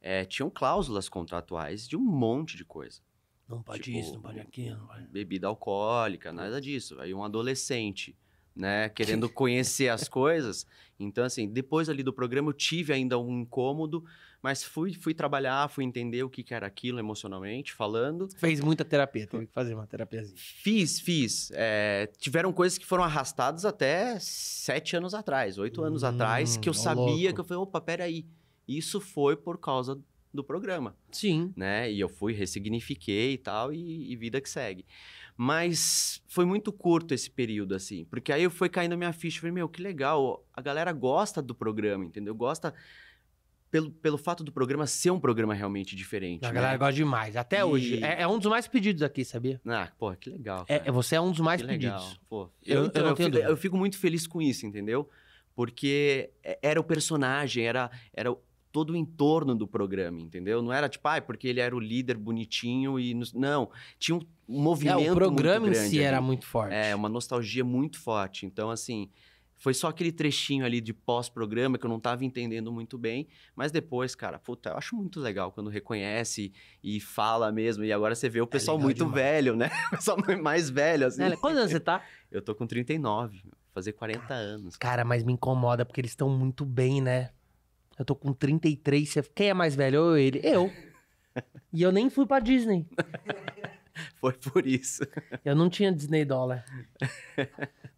é, tinham cláusulas contratuais de um monte de coisa. Não pode tipo, isso, não pode aquilo. Não pode... Bebida alcoólica, nada disso. Aí um adolescente, né, querendo conhecer as coisas. Então, assim, depois ali do programa eu tive ainda um incômodo, mas fui, fui trabalhar, fui entender o que, que era aquilo emocionalmente, falando. Fez muita terapia, teve que fazer uma terapiazinha. Fiz, fiz. É, tiveram coisas que foram arrastadas até sete anos atrás, oito hum, anos atrás, que eu hum, sabia louco. que eu falei, opa, peraí. aí isso foi por causa do programa. Sim. Né? E eu fui, ressignifiquei e tal, e, e, vida que segue. Mas foi muito curto esse período, assim, porque aí eu fui caindo minha ficha, falei, meu, que legal, a galera gosta do programa, entendeu? Gosta pelo, pelo fato do programa ser um programa realmente diferente. A né? galera gosta demais, até e... hoje. É, é, um dos mais pedidos aqui, sabia? Ah, pô, que legal. É, você é um dos mais que pedidos. Legal, eu, eu, então, eu, fico, eu fico muito feliz com isso, entendeu? Porque é, era o personagem, era, era todo o entorno do programa, entendeu? Não era tipo, ah, porque ele era o líder bonitinho e. Nos... Não, tinha um movimento. É, o programa muito grande, em si era ali. muito forte. É, uma nostalgia muito forte. Então, assim. Foi só aquele trechinho ali de pós-programa que eu não tava entendendo muito bem. Mas depois, cara, puta, eu acho muito legal quando reconhece e fala mesmo. E agora você vê o é pessoal é muito demais. velho, né? O pessoal mais velho, assim. É, quantos anos você tá? Eu tô com 39, fazer 40 cara, anos. Cara, mas me incomoda porque eles estão muito bem, né? eu tô com 33, você... quem é mais velho? Eu ele? Eu. e eu nem fui pra Disney. Foi por isso. Eu não tinha Disney dólar.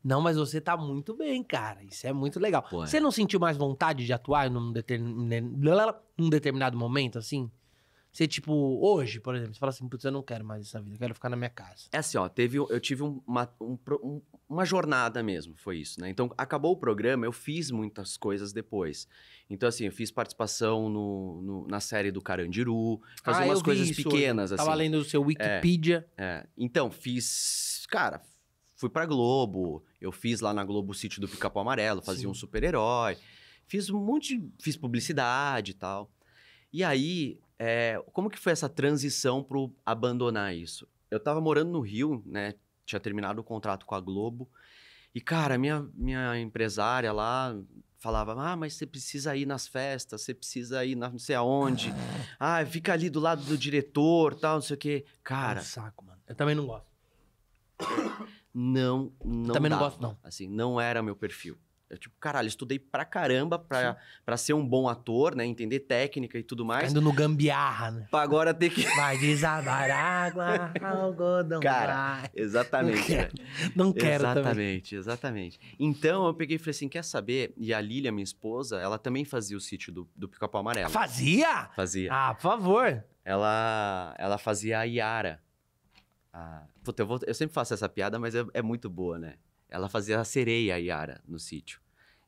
não, mas você tá muito bem, cara. Isso é muito legal. Pô, é. Você não sentiu mais vontade de atuar num, determin... num determinado momento, assim? Você, tipo, hoje, por exemplo, você fala assim, putz, eu não quero mais essa vida, eu quero ficar na minha casa. É assim, ó, teve, eu tive uma, um, um, uma jornada mesmo, foi isso, né? Então, acabou o programa, eu fiz muitas coisas depois. Então, assim, eu fiz participação no, no na série do Carandiru, fazer ah, umas coisas isso, pequenas, tava assim. Tava lendo o seu é, Wikipedia. É, é. Então, fiz, cara, fui pra Globo, eu fiz lá na Globo o Sítio do Picapo Amarelo, fazia Sim. um super-herói. Fiz um monte, de, fiz publicidade e tal. E aí, é, como que foi essa transição para abandonar isso? Eu estava morando no Rio, né? Tinha terminado o contrato com a Globo. E, cara, minha, minha empresária lá falava: Ah, mas você precisa ir nas festas, você precisa ir na, não sei aonde. Ah, ah fica ali do lado do diretor, tal, não sei o quê. Cara. É um saco, mano. Eu também não gosto. Não, não. Eu também dava. não gosto, não. Assim, não era meu perfil. Eu, tipo, caralho, estudei pra caramba pra, pra ser um bom ator, né? Entender técnica e tudo mais. Indo no gambiarra, né? Pra agora ter que. Vai desabar água, algodão. Cara, exatamente. Não né? quero, né? não quero Exatamente, também. exatamente. Então eu peguei e falei assim: quer saber? E a Lilia, minha esposa, ela também fazia o sítio do, do Pica-Pau Amarelo. Ah, fazia? Fazia. Ah, por favor. Ela, ela fazia a Yara. A... Puta, eu, vou... eu sempre faço essa piada, mas é, é muito boa, né? Ela fazia a sereia, a Yara, no sítio.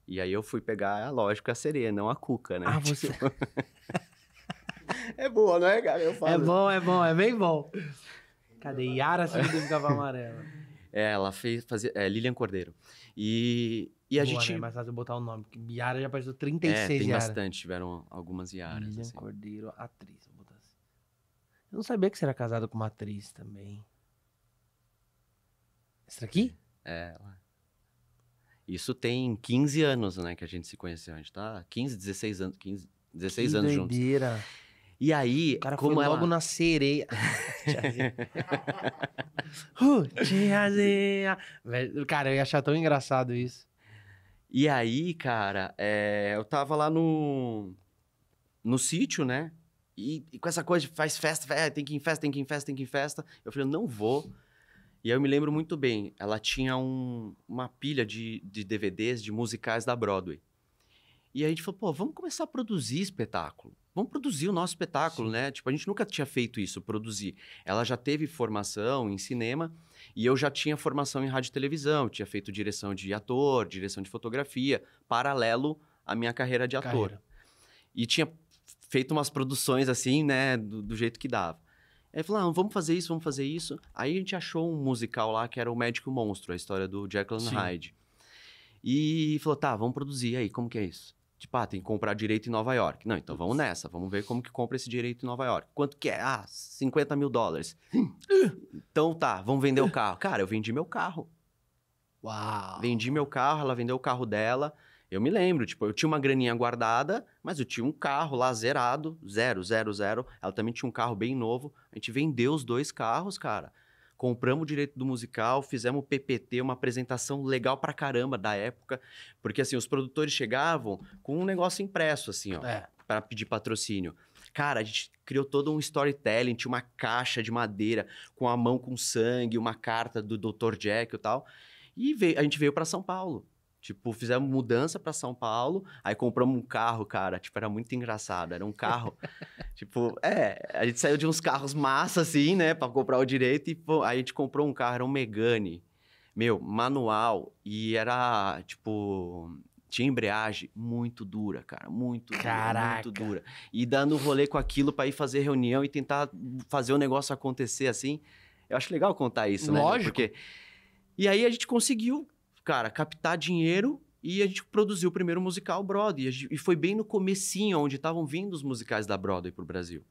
E aí eu fui pegar, lógico, a sereia, não a cuca, né? Ah, tipo você... é boa, não é, cara? Eu é falo. É bom, é bom, é bem bom. Cadê? Yara significava amarela. É, ela fez, fazia, é, Lilian Cordeiro. E, e a boa, gente... Né? É mais fácil botar o nome, porque Yara já apareceu 36 Yaras. É, tem Yara. bastante, tiveram algumas Yaras. Lilian assim. Cordeiro, atriz, vou botar assim. Eu não sabia que você era casado com uma atriz também. Essa aqui? É, ela... Isso tem 15 anos, né, que a gente se conheceu. A gente tá 15, 16 anos, 15, 16 que anos doideira. juntos. E aí, o cara como foi ela... logo na sereia. Tiazinha. cara, eu ia achar tão engraçado isso. E aí, cara, é... eu tava lá no no sítio, né? E, e, com essa coisa de faz festa, tem que ir em festa, tem que ir em festa, tem que ir em festa. Eu falei, eu não vou e eu me lembro muito bem, ela tinha um, uma pilha de, de DVDs de musicais da Broadway. E a gente falou, pô, vamos começar a produzir espetáculo. Vamos produzir o nosso espetáculo, Sim. né? Tipo, a gente nunca tinha feito isso, produzir. Ela já teve formação em cinema e eu já tinha formação em rádio e televisão. tinha feito direção de ator, direção de fotografia, paralelo à minha carreira de ator. Carreira. E tinha feito umas produções assim, né, do, do jeito que dava. Ele falou, ah, vamos fazer isso, vamos fazer isso. Aí a gente achou um musical lá que era o Médico Monstro, a história do Jekyll and Hyde. E falou, tá, vamos produzir aí, como que é isso? Tipo, ah, tem que comprar direito em Nova York. Não, então vamos nessa, vamos ver como que compra esse direito em Nova York. Quanto que é? Ah, 50 mil dólares. então tá, vamos vender o carro. Cara, eu vendi meu carro. Uau! Vendi meu carro, ela vendeu o carro dela. Eu me lembro, tipo, eu tinha uma graninha guardada, mas eu tinha um carro lá zerado, zero, zero, zero. Ela também tinha um carro bem novo. A gente vendeu os dois carros, cara. Compramos o direito do musical, fizemos o PPT, uma apresentação legal pra caramba da época. Porque, assim, os produtores chegavam com um negócio impresso, assim, ó, é. pra pedir patrocínio. Cara, a gente criou todo um storytelling, tinha uma caixa de madeira com a mão com sangue, uma carta do Dr. Jack e tal. E veio, a gente veio para São Paulo. Tipo, fizemos mudança para São Paulo, aí compramos um carro, cara. Tipo, era muito engraçado. Era um carro. tipo, é, a gente saiu de uns carros massa, assim, né, para comprar o direito. E pô, aí a gente comprou um carro, era um Megane, meu, manual. E era, tipo, tinha embreagem muito dura, cara, muito Caraca. dura, muito dura. E dando rolê com aquilo para ir fazer reunião e tentar fazer o negócio acontecer assim. Eu acho legal contar isso, Lógico. né? Lógico. Porque... E aí a gente conseguiu cara, captar dinheiro e a gente produziu o primeiro musical Broadway. E foi bem no comecinho, onde estavam vindo os musicais da Broadway para o Brasil.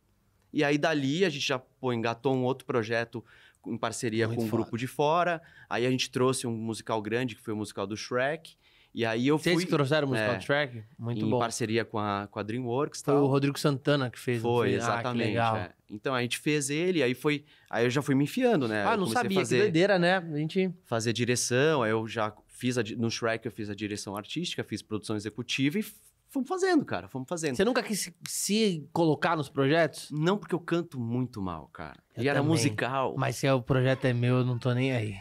E aí, dali, a gente já pô, engatou um outro projeto em parceria Muito com um foda. grupo de fora. Aí a gente trouxe um musical grande, que foi o musical do Shrek. E aí eu Vocês fui... Vocês trouxeram o musical é, do Shrek? Muito em bom. Em parceria com a, com a DreamWorks tal. Foi o Rodrigo Santana que fez. Foi, foi? Ah, exatamente. Ah, legal. É. Então, a gente fez ele, aí foi... Aí eu já fui me enfiando, né? Ah, não sabia, fazer, que doideira, né? A gente... Fazer direção, aí eu já fiz a, no Shrek eu fiz a direção artística, fiz produção executiva e fomos fazendo, cara, fomos fazendo. Você nunca quis se, se colocar nos projetos? Não, porque eu canto muito mal, cara. Eu e era musical. Mas se é, o projeto é meu, eu não tô nem aí.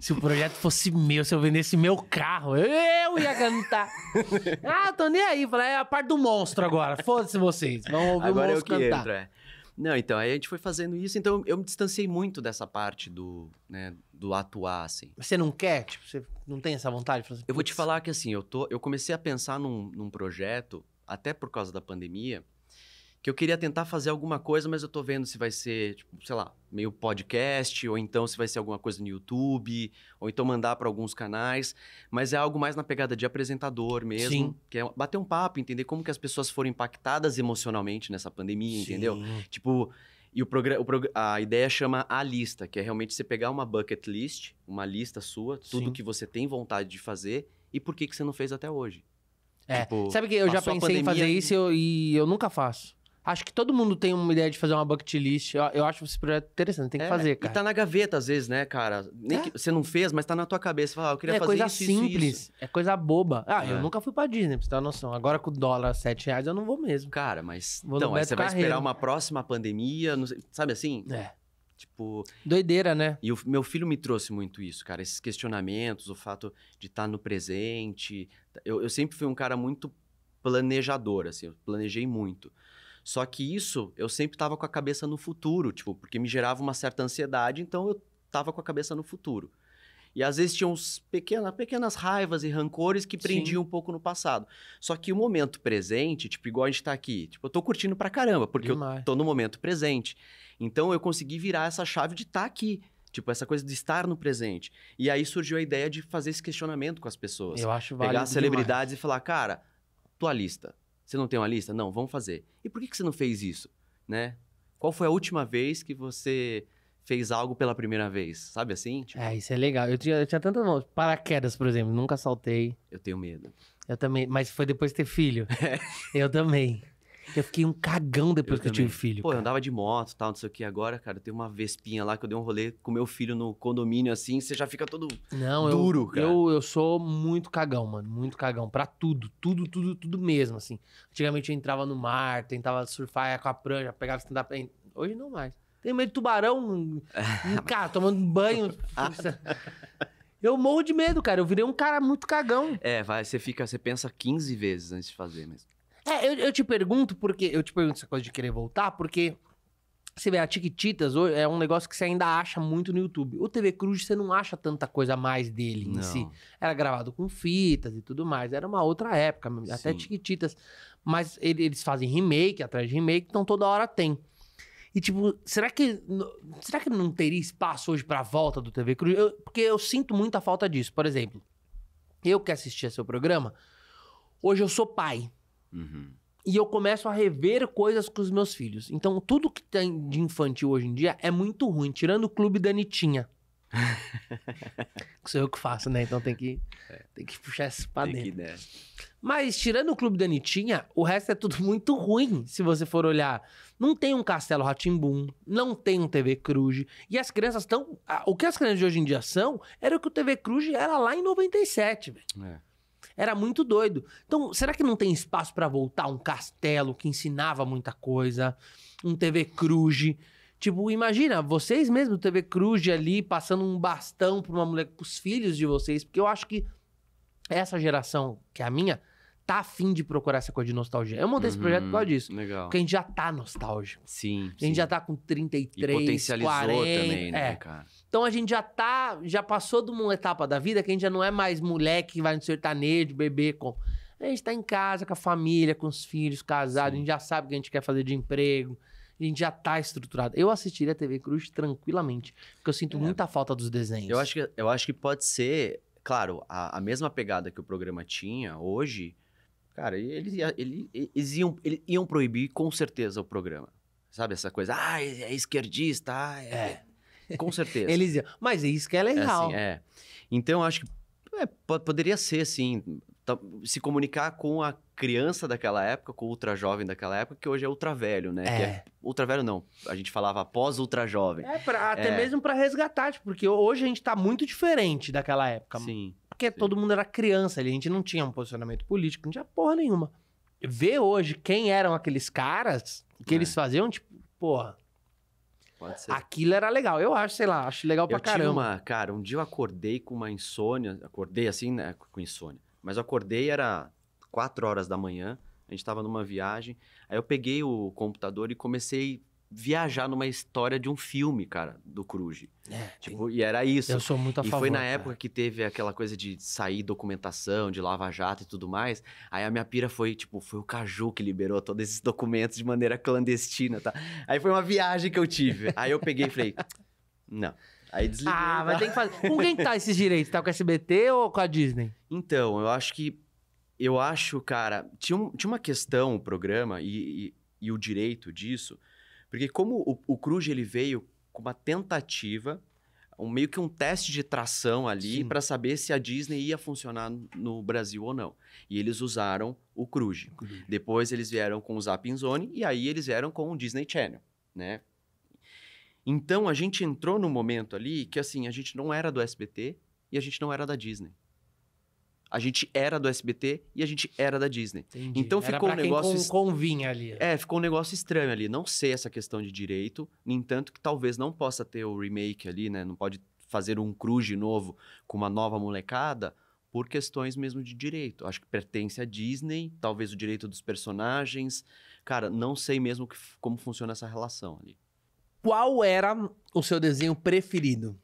se o projeto fosse meu, se eu vendesse meu carro, eu ia cantar. ah, tô nem aí. Falei, é a parte do monstro agora. Foda-se vocês. Vamos ouvir agora é o monstro é o que cantar. Entra, é. Não, então, aí a gente foi fazendo isso, então eu me distanciei muito dessa parte do, né, do atuar, assim. Mas você não quer? Tipo, você não tem essa vontade? Assim? eu vou te falar que, assim, eu, tô, eu comecei a pensar num, num projeto, até por causa da pandemia, que eu queria tentar fazer alguma coisa, mas eu tô vendo se vai ser, tipo, sei lá, meio podcast, ou então se vai ser alguma coisa no YouTube, ou então mandar para alguns canais, mas é algo mais na pegada de apresentador mesmo, Sim. que é bater um papo, entender como que as pessoas foram impactadas emocionalmente nessa pandemia, Sim. entendeu? Tipo, e o, o a ideia chama a lista, que é realmente você pegar uma bucket list, uma lista sua, tudo Sim. que você tem vontade de fazer e por que que você não fez até hoje. É, tipo, sabe que eu já pensei em fazer e... isso e eu nunca faço. Acho que todo mundo tem uma ideia de fazer uma bucket list. Eu, eu acho esse projeto interessante, tem que é, fazer, cara. E tá na gaveta, às vezes, né, cara? Nem é. que você não fez, mas tá na tua cabeça. Você fala, ah, eu queria é, fazer coisa isso, simples, isso. É coisa boba. Ah, é. eu nunca fui pra Disney, pra você ter uma noção. Agora com o dólar 7 reais eu não vou mesmo. Cara, mas. Vou então, você vai esperar uma próxima pandemia, sei, sabe assim? É. Tipo. Doideira, né? E o meu filho me trouxe muito isso, cara. Esses questionamentos, o fato de estar tá no presente. Eu, eu sempre fui um cara muito planejador, assim, eu planejei muito. Só que isso, eu sempre estava com a cabeça no futuro, tipo, porque me gerava uma certa ansiedade, então eu estava com a cabeça no futuro. E às vezes tinha uns pequena, pequenas raivas e rancores que prendiam Sim. um pouco no passado. Só que o momento presente, tipo, igual a gente tá aqui, tipo, eu tô curtindo pra caramba, porque Demais. eu tô no momento presente. Então eu consegui virar essa chave de estar tá aqui. Tipo, essa coisa de estar no presente. E aí surgiu a ideia de fazer esse questionamento com as pessoas. Eu acho válido Pegar celebridades demais. e falar, cara, tua lista. Você não tem uma lista? Não, vamos fazer. E por que, que você não fez isso? Né? Qual foi a última vez que você fez algo pela primeira vez? Sabe assim? Tipo... É, isso é legal. Eu tinha, eu tinha tantas mãos. Paraquedas, por exemplo, nunca saltei. Eu tenho medo. Eu também, mas foi depois de ter filho. É. eu também. Eu fiquei um cagão depois eu que também. eu tive filho. Pô, cara. eu andava de moto e tal, não sei o que. Agora, cara, tem uma vespinha lá que eu dei um rolê com meu filho no condomínio, assim, você já fica todo não, duro, eu, cara. Eu, eu sou muito cagão, mano. Muito cagão. Pra tudo, tudo, tudo, tudo mesmo, assim. Antigamente eu entrava no mar, tentava surfar com a prancha, pegava stand-up. Hoje não mais. Tenho medo de tubarão, cara, tomando banho. Eu morro de medo, cara. Eu virei um cara muito cagão. É, vai, você fica, você pensa 15 vezes antes de fazer, mesmo. É, eu, eu te pergunto porque. Eu te pergunto essa coisa de querer voltar, porque. Você vê, a Tiquititas hoje é um negócio que você ainda acha muito no YouTube. O TV Cruz você não acha tanta coisa mais dele em não. si. Era gravado com fitas e tudo mais. Era uma outra época, Sim. até Tiquititas. Mas ele, eles fazem remake atrás de remake, então toda hora tem. E tipo, será que será que não teria espaço hoje para volta do TV Cruz? Eu, porque eu sinto muita falta disso. Por exemplo, eu que a seu programa, hoje eu sou pai. Uhum. E eu começo a rever coisas com os meus filhos. Então, tudo que tem de infantil hoje em dia é muito ruim, tirando o clube da Anitinha. que sou eu que faço, né? Então tem que, é. tem que puxar esse pra tem dentro. Que, né? Mas tirando o clube da Anitinha, o resto é tudo muito ruim, se você for olhar. Não tem um Castelo Ratimbum, não tem um TV Cruz. E as crianças estão. O que as crianças de hoje em dia são, era o que o TV Cruz era lá em 97, velho. É. Era muito doido. Então, será que não tem espaço para voltar um castelo que ensinava muita coisa? Um TV Cruge, Tipo, imagina, vocês mesmo, TV Cruge ali, passando um bastão pra uma mulher, pros filhos de vocês, porque eu acho que essa geração, que é a minha, tá afim de procurar essa coisa de nostalgia. Eu montei uhum, esse projeto por uhum. causa disso. Legal. Porque a gente já tá nostálgico. Sim. A gente sim. já tá com 33, e potencializou 40. também, né, é. cara? Então a gente já tá, já passou de uma etapa da vida que a gente já não é mais moleque que vai no sertanejo, bebê com. A gente tá em casa com a família, com os filhos, casado, sim. a gente já sabe o que a gente quer fazer de emprego. A gente já tá estruturado. Eu assistiria a TV Cruz tranquilamente, porque eu sinto é. muita falta dos desenhos. Eu acho que, eu acho que pode ser, claro, a, a mesma pegada que o programa tinha hoje, Cara, eles, eles, eles, iam, eles iam proibir com certeza o programa. Sabe essa coisa? Ah, é, é esquerdista, ah, é. é. Com certeza. eles iam. Mas isso que é, é legal. É, assim, é. Então, acho que é, poderia ser, sim, se comunicar com a criança daquela época, com o ultra jovem daquela época, que hoje é ultra velho, né? É. é ultra velho não, a gente falava após ultra jovem. É, pra, até é. mesmo para resgatar, tipo, porque hoje a gente tá muito diferente daquela época. Sim. Porque Sim. todo mundo era criança ali, a gente não tinha um posicionamento político, não tinha porra nenhuma. Ver hoje quem eram aqueles caras, o que é. eles faziam, tipo, porra. Pode ser. Aquilo era legal. Eu acho, sei lá, acho legal eu pra caramba. Uma, cara, um dia eu acordei com uma insônia. Acordei assim, né? Com insônia. Mas eu acordei, era 4 horas da manhã. A gente tava numa viagem. Aí eu peguei o computador e comecei viajar numa história de um filme, cara, do Cruz. É, tipo, e era isso. Eu sou muito a e favor. E foi na época que teve aquela coisa de sair documentação, de lava-jato e tudo mais. Aí a minha pira foi, tipo, foi o Caju que liberou todos esses documentos de maneira clandestina, tá? Aí foi uma viagem que eu tive. Aí eu peguei e falei, não. Aí desliguei. Ah, tá? mas tem que fazer. Com quem tá esses direitos? Tá com a SBT ou com a Disney? Então, eu acho que... Eu acho, cara... Tinha, um, tinha uma questão o programa e, e, e o direito disso... Porque como o, o Cruz ele veio com uma tentativa, um, meio que um teste de tração ali para saber se a Disney ia funcionar no Brasil ou não. E eles usaram o Cruz. Depois eles vieram com o Zapinzone e aí eles vieram com o Disney Channel, né? Então a gente entrou num momento ali que assim, a gente não era do SBT e a gente não era da Disney. A gente era do SBT e a gente era da Disney. Entendi. Então era ficou um negócio. Quem convinha ali. É, ficou um negócio estranho ali. Não sei essa questão de direito, no entanto, que talvez não possa ter o remake ali, né? Não pode fazer um cruz de novo com uma nova molecada por questões mesmo de direito. Acho que pertence à Disney, talvez o direito dos personagens. Cara, não sei mesmo que, como funciona essa relação ali. Qual era o seu desenho preferido?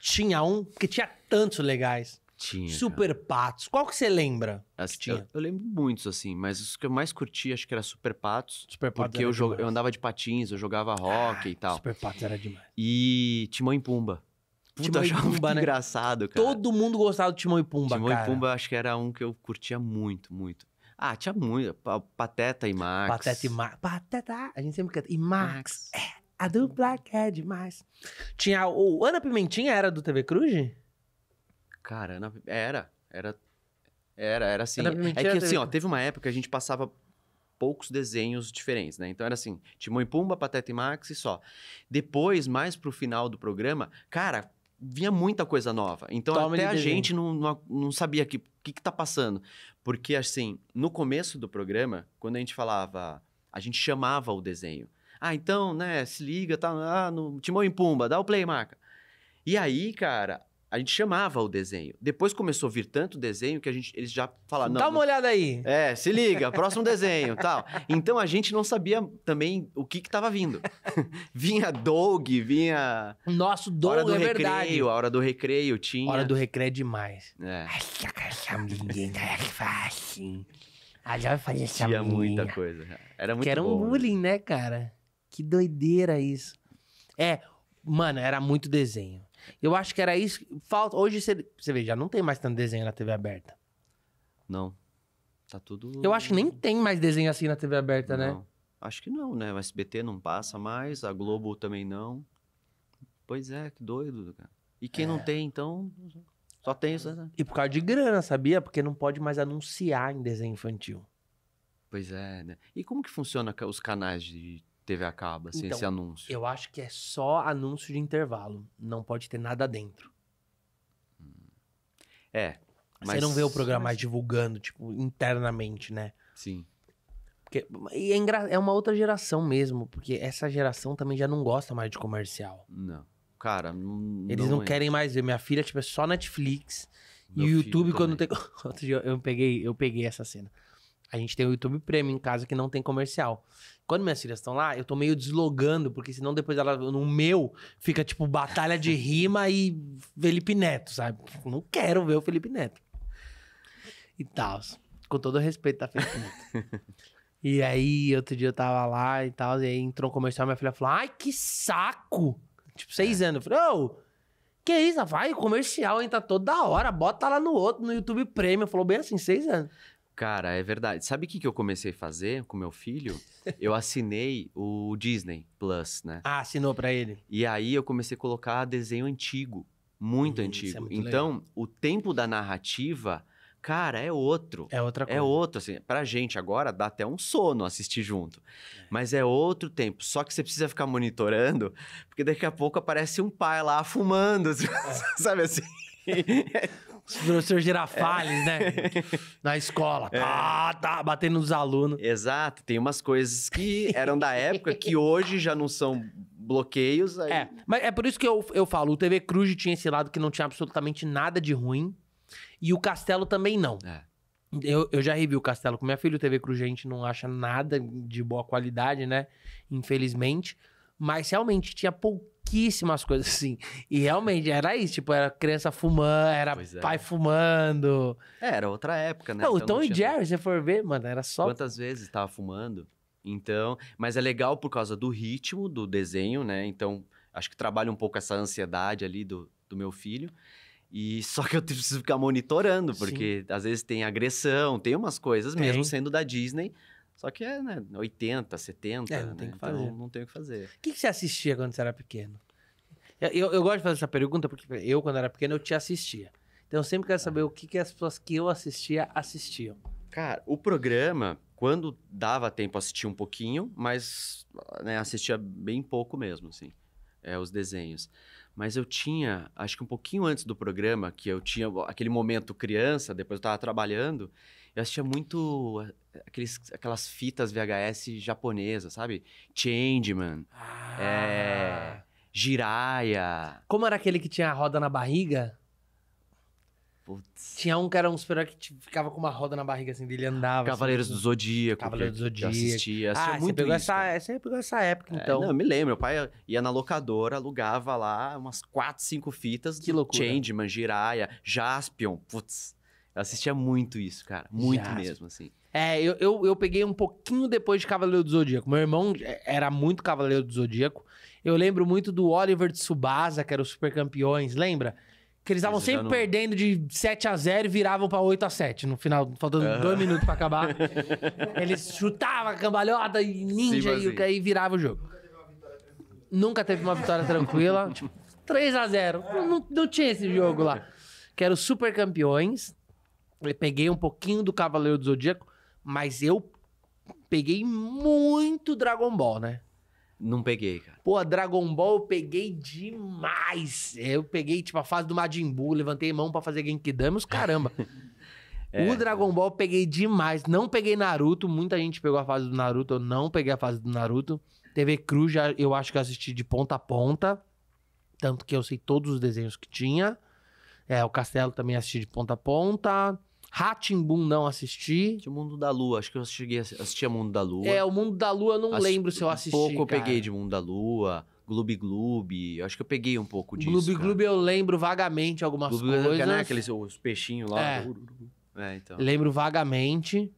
Tinha um, porque tinha tantos legais. Tinha, Super cara. Patos. Qual que você lembra? que assim, tinha? Eu, eu, lembro muitos, assim, mas os que eu mais curti, acho que era Super Patos. Super Patos Porque eu, demais. eu andava de patins, eu jogava rock ah, e tal. Super Patos era demais. E Timão e Pumba. Puta, Timão e Pumba, né? engraçado, cara. Todo mundo gostava do Timão e Pumba, Timão cara. Timão e Pumba acho que era um que eu curtia muito, muito. Ah, tinha muito. Pateta e Max. Pateta e Max. Pateta, a gente sempre canta. E Max. Max. É, a dupla que é demais. Tinha o Ana Pimentinha, era do TV Cruz? Cara, na, era. Era. Era, era assim. Era é que assim, ó, teve uma época que a gente passava poucos desenhos diferentes, né? Então era assim, Timão e Pumba, Pateta e Max e só. Depois, mais pro final do programa, cara, vinha muita coisa nova. Então Toma até a gente não, não, não sabia o que, que que tá passando. Porque assim, no começo do programa, quando a gente falava, a gente chamava o desenho. Ah, então, né, se liga, tá lá ah, no Timão e Pumba, dá o play, marca. E aí, cara, a gente chamava o desenho. Depois começou a vir tanto desenho que a gente, eles já falaram... Dá uma não... olhada aí. É, se liga, próximo desenho, tal. Então, a gente não sabia também o que estava vindo. vinha Doug, vinha... Nosso Doug, hora do é recreio, verdade. A hora do recreio tinha... Hora do recreio é demais. É. Né? é ah, já fazia essa Tinha muita coisa. Né? Era muito Que era um né? bullying, né, cara? Que doideira isso. É, mano, era muito desenho. Eu acho que era isso. Falta. Hoje você, você vê, já não tem mais tanto desenho na TV aberta. Não. Tá tudo. Eu acho que nem tem mais desenho assim na TV aberta, né? não. né? Acho que não, né? O SBT não passa mais, a Globo também não. Pois é, que doido, cara. E quem é. não tem, então. Só tem isso. Né? E por causa de grana, sabia? Porque não pode mais anunciar em desenho infantil. Pois é, né? E como que funciona os canais de TV acaba, assim, sem então, esse anúncio? Eu acho que é só anúncio de intervalo. Não pode ter nada dentro. Hum. É. Mas... Você não vê o programa mais divulgando, tipo, internamente, né? Sim. Porque, e é, engra... é uma outra geração mesmo, porque essa geração também já não gosta mais de comercial. Não. Cara, não, Eles não, não querem mais ver. Minha filha, tipo, é só Netflix. Meu e o YouTube, quando tem. Outro dia eu peguei, eu peguei essa cena. A gente tem o YouTube Premium em casa que não tem comercial. Quando minhas filhas estão lá, eu tô meio deslogando, porque senão depois ela, no meu, fica tipo batalha de rima e Felipe Neto, sabe? Não quero ver o Felipe Neto. E tal. Com todo respeito da Felipe Neto. e aí, outro dia eu tava lá e tal, e aí entrou um comercial, minha filha falou: ai, que saco! Tipo, seis é. anos. Eu falei, ô. que isso, vai, comercial entra tá toda hora, bota lá no outro, no YouTube Premium. Falou bem assim, seis anos. Cara, é verdade. Sabe o que, que eu comecei a fazer com meu filho? Eu assinei o Disney Plus, né? Ah, assinou para ele. E aí eu comecei a colocar desenho antigo, muito hum, é antigo. É muito então, legal. o tempo da narrativa, cara, é outro. É outra é coisa. É outro, assim. Pra gente agora dá até um sono assistir junto. É. Mas é outro tempo. Só que você precisa ficar monitorando, porque daqui a pouco aparece um pai lá fumando, é. sabe assim? O professor Girafales, é. né? Na escola. É. Tá, tá, batendo nos alunos. Exato. Tem umas coisas que eram da época que hoje já não são bloqueios. Aí... É, mas é por isso que eu, eu falo. O TV Cruz tinha esse lado que não tinha absolutamente nada de ruim. E o Castelo também não. É. Eu, eu já revi o Castelo com minha filha. O TV Cruz a gente não acha nada de boa qualidade, né? Infelizmente. Mas realmente tinha pouquíssimas coisas assim. E realmente era isso, tipo, era criança fumando, era é. pai fumando. É, era outra época, né? Não, então, o Tom e tinha... Jerry, você for ver, mano, era só. Quantas vezes tava fumando? Então, mas é legal por causa do ritmo do desenho, né? Então, acho que trabalha um pouco essa ansiedade ali do, do meu filho. E só que eu preciso ficar monitorando, porque Sim. às vezes tem agressão, tem umas coisas, tem. mesmo sendo da Disney, só que é, né, 80, 70, é, não, né? tem que fazer. Então, não tem o que fazer. O que, que você assistia quando você era pequeno? Eu, eu, gosto de fazer essa pergunta porque eu, quando era pequeno, eu te assistia. Então eu sempre quero saber ah. o que, que as pessoas que eu assistia assistiam. Cara, o programa, quando dava tempo, assistia um pouquinho, mas né, assistia bem pouco mesmo, assim, é, os desenhos. Mas eu tinha, acho que um pouquinho antes do programa, que eu tinha aquele momento criança, depois eu estava trabalhando, eu assistia muito eh, aqueles, aquelas fitas VHS japonesas, sabe? Changeman. Ah. É. Eh, Jiraya. Como era aquele que tinha a roda na barriga? Putz. Tinha um que era um super que ficava com uma roda na barriga, assim, dele andava. Cavaleiros assim, do assim. Zodíaco. Cavaleiros do Zodíaco. Assistia, assistia ah, muito você pegou, isso, essa, você pegou essa época, é, então. É, não, eu me lembro. Meu pai ia na locadora, alugava lá umas 4, 5 fitas. Que loucura. Changeman, Jiraya, Jaspion. Putz. Eu assistia muito isso, cara. Muito Já. mesmo, assim. É, eu, eu, eu, peguei um pouquinho depois de Cavaleiro do Zodíaco. Meu irmão era muito Cavaleiro do Zodíaco. Eu lembro muito do Oliver de Tsubasa, que era o Super Campeões, lembra? Que eles estavam sempre não... perdendo de 7 a 0 e viravam pra 8 a 7 no final, faltando uhum. dois minutos pra acabar. eles chutavam a cambalhota e ninja Sim, e aí virava o jogo. Nunca teve uma vitória tranquila. Nunca teve uma vitória tranquila. 3 tipo, a 0 não, não, não tinha esse jogo lá. Que era o Super Campeões. Eu peguei um pouquinho do Cavaleiro do Zodíaco, mas eu peguei muito Dragon Ball, né? Não peguei, cara. Pô, Dragon Ball eu peguei demais. Eu peguei, tipo, a fase do Majin Buu, levantei mão para fazer Genkidama, os caramba. é. O Dragon Ball eu peguei demais. Não peguei Naruto, muita gente pegou a fase do Naruto, eu não peguei a fase do Naruto. TV Cruz, eu acho que eu assisti de ponta a ponta. Tanto que eu sei todos os desenhos que tinha. É, o Castelo também assisti de ponta a ponta. Ratimbun não assisti. De Mundo da Lua, acho que eu cheguei a assistir Mundo da Lua. É, o Mundo da Lua eu não lembro se eu assisti. Um pouco cara. eu peguei de Mundo da Lua. Gloob Gloob, acho que eu peguei um pouco disso. Gloob Gloob eu lembro vagamente algumas Gloob, é coisas. Né? Aqueles os peixinhos lá. É. é então. Lembro vagamente.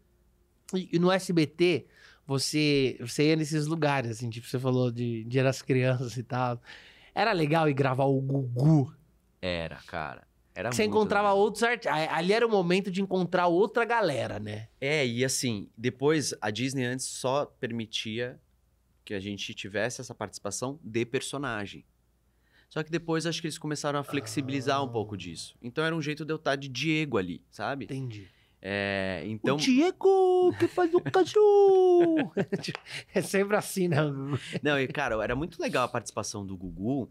E, e no SBT, você, você ia nesses lugares, assim, tipo, você falou de Dia das Crianças e tal. Era legal ir gravar o Gugu. Era, cara. Era você encontrava legal. outros artistas. Ali era o momento de encontrar outra galera, né? É, e assim, depois a Disney antes só permitia que a gente tivesse essa participação de personagem. Só que depois acho que eles começaram a flexibilizar ah. um pouco ah. disso. Então era um jeito de eu estar de Diego ali, sabe? Entendi. É, então... O Diego que faz o caju! é sempre assim, né? Não, e cara, era muito legal a participação do Gugu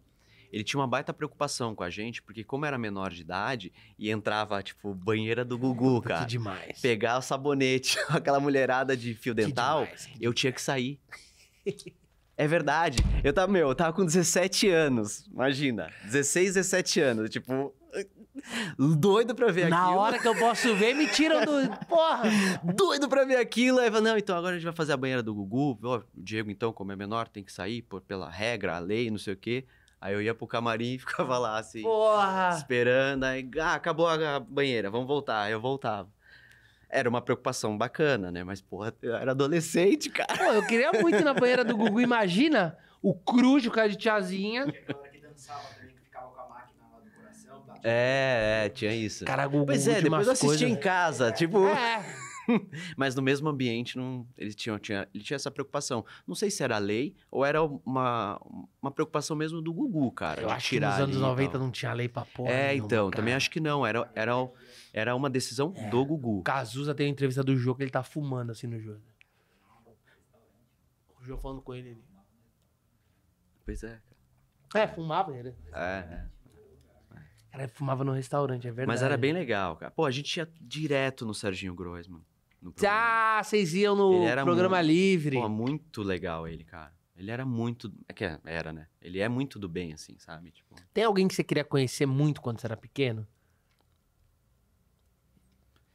ele tinha uma baita preocupação com a gente, porque como era menor de idade e entrava, tipo, banheira do Gugu, cara. Que demais. Pegar o sabonete, aquela mulherada de fio dental, que demais, que eu tinha que sair. É verdade. Eu tava, meu, eu tava com 17 anos. Imagina. 16, 17 anos. Tipo, doido pra ver Na aquilo. Na hora que eu posso ver, me tiram do. Porra! doido pra ver aquilo. Aí fala, não, então agora a gente vai fazer a banheira do Gugu. o Diego, então, como é menor, tem que sair por, pela regra, a lei, não sei o quê. Aí eu ia pro camarim e ficava lá, assim, Porra! esperando. Aí, ah, acabou a banheira, vamos voltar. Aí eu voltava era uma preocupação bacana, né? Mas, porra, eu era adolescente, cara. Pô, eu queria muito ir na banheira do Gugu. Imagina o crujo, cara de tiazinha. É, é, tinha isso. Cara, Gugu, Pois é, depois eu assistia em casa, tipo... É. Mas no mesmo ambiente, não, ele, tinha, tinha, ele tinha essa preocupação. Não sei se era lei ou era uma, uma preocupação mesmo do Gugu, cara. Eu acho que nos anos ali, 90 então. não tinha lei pra porra. É, nenhuma, então, cara. também acho que não. Era, era, era uma decisão é. do Gugu. Cazuza tem uma entrevista do jogo que ele tá fumando assim no jogo. O João falando com ele ali. Pois é, cara. É, fumava, né? É. é. Cara, fumava no restaurante, é verdade. Mas era bem legal, cara. Pô, a gente ia direto no Serginho Grossman ah, vocês iam no programa muito, livre. Pô, muito legal ele, cara. Ele era muito. É que era, né? Ele é muito do bem, assim, sabe? Tipo... Tem alguém que você queria conhecer muito quando você era pequeno?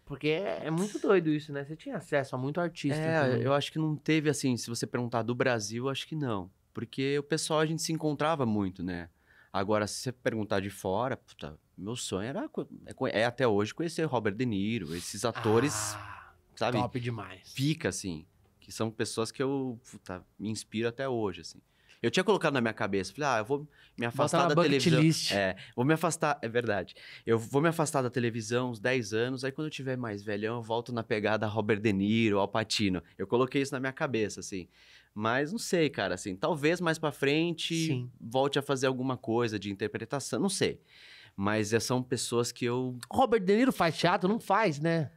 Porque é, é muito doido isso, né? Você tinha acesso a muito artista. É, assim. eu acho que não teve, assim, se você perguntar do Brasil, acho que não. Porque o pessoal a gente se encontrava muito, né? Agora, se você perguntar de fora, puta, meu sonho era. É, é, até hoje conhecer Robert De Niro, esses atores. Ah sabe? Top demais. Fica assim. Que são pessoas que eu puta, me inspiro até hoje, assim. Eu tinha colocado na minha cabeça, falei, ah, eu vou me afastar da televisão. List. É, vou me afastar, é verdade. Eu vou me afastar da televisão uns 10 anos, aí quando eu tiver mais velhão, eu volto na pegada Robert De Niro, Al Pacino. Eu coloquei isso na minha cabeça, assim. Mas não sei, cara, assim, talvez mais para frente Sim. volte a fazer alguma coisa de interpretação, não sei. Mas é, são pessoas que eu. Robert De Niro faz teatro? Não faz, né?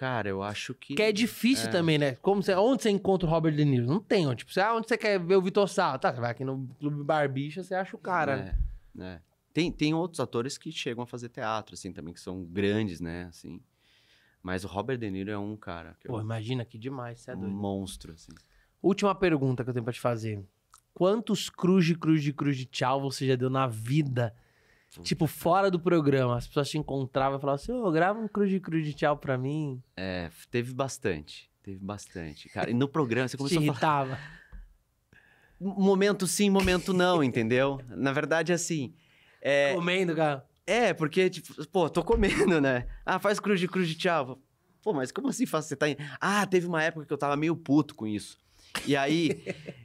Cara, eu acho que. Que é difícil é. também, né? Como você, onde você encontra o Robert De Niro? Não tem onde. Tipo, você, ah, onde você quer ver o Vitor Sala? Tá, você vai aqui no Clube Barbicha, você acha o cara. Né? É, né? Tem, tem outros atores que chegam a fazer teatro, assim, também, que são grandes, né? Assim. Mas o Robert De Niro é um cara. Que Pô, eu... imagina que demais, você é doido. Um monstro, assim. Última pergunta que eu tenho pra te fazer. Quantos cruz de cruz de cruz de tchau você já deu na vida? Tipo, fora do programa, as pessoas te encontravam e falavam assim, ô, oh, grava um cruz de cruz de tchau pra mim. É, teve bastante. Teve bastante. Cara, e no programa você começou te irritava. a falar... Momento sim, momento não, entendeu? Na verdade, assim... É... Comendo, cara. É, porque, tipo, pô, tô comendo, né? Ah, faz cruz de cruz de tchau. Pô, mas como assim faz? Você tá... Em... Ah, teve uma época que eu tava meio puto com isso. E aí,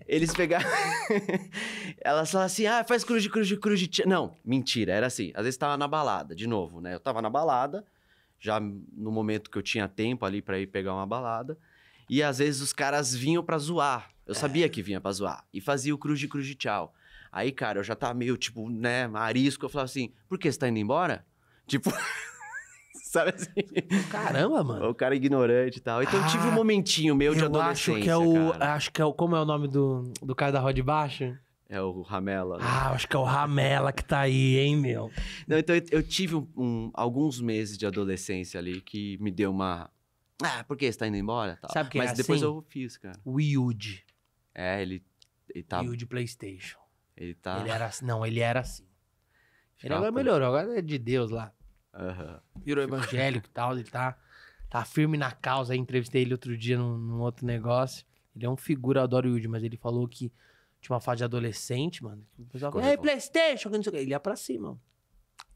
eles pegaram. Elas falaram assim: ah, faz cruz de cruz de cruz de. Não, mentira, era assim. Às vezes tava na balada, de novo, né? Eu tava na balada, já no momento que eu tinha tempo ali para ir pegar uma balada. E às vezes os caras vinham pra zoar. Eu sabia que vinha pra zoar. E fazia o cruz de cruz de tchau. Aí, cara, eu já tava meio tipo, né, marisco. Eu falava assim: por que você tá indo embora? Tipo. sabe assim? Caramba, mano. O cara ignorante e tal. Então ah, tive um ah, momentinho meu de adolescência. Acho que é o. Cara. Acho que é o. Como é o nome do, do cara da roda de baixo? É o Ramela. Né? Ah, acho que é o Ramela que tá aí, hein, meu? Não, então eu, tive um, um, alguns meses de adolescência ali que me deu uma. Ah, por que você tá indo embora? Tal. Sabe o que é Mas é depois assim? eu fiz, cara. O Yude. É, ele. ele tá... Yude PlayStation. Ele tá. Ele era, não, ele era assim. Ele agora né? melhorou, agora é de Deus lá. Uhum. Virou evangélico e tal, ele tá, tá firme na causa. Aí entrevistei ele outro dia num, num outro negócio. Ele é um figura, adoro o mas ele falou que tinha uma fase de adolescente, mano. O pessoal Playstation, que não sei o Ele ia pra cima.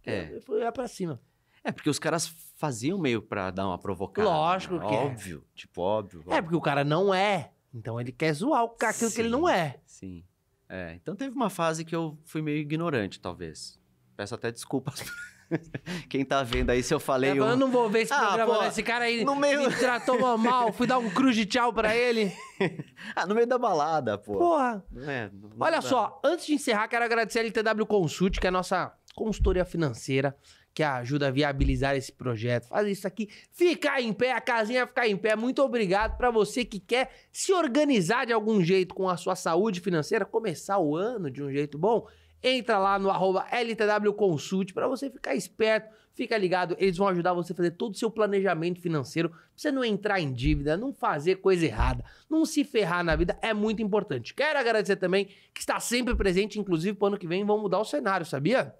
É. Ele ia pra cima. É, porque os caras faziam meio pra dar uma provocada. Lógico né? que é. Óbvio, é. tipo, óbvio, É, porque o cara não é. Então ele quer zoar o cara, aquilo sim, que ele não é. Sim. É, então teve uma fase que eu fui meio ignorante, talvez. Peço até desculpas Quem tá vendo aí, se eu falei. Eu, tá eu não vou ver esse ah, programa, pô, Esse cara aí no meio... me tratou mal, fui dar um cruz de tchau pra ele. ah, no meio da balada, pô. Porra. É, Olha só, antes de encerrar, quero agradecer a LTW Consult, que é a nossa consultoria financeira que ajuda a viabilizar esse projeto, fazer isso aqui ficar em pé, a casinha ficar em pé. Muito obrigado para você que quer se organizar de algum jeito com a sua saúde financeira, começar o ano de um jeito bom Entra lá no arroba LTW Consult para você ficar esperto, fica ligado. Eles vão ajudar você a fazer todo o seu planejamento financeiro, pra você não entrar em dívida, não fazer coisa errada, não se ferrar na vida, é muito importante. Quero agradecer também que está sempre presente, inclusive para o ano que vem vão mudar o cenário, sabia?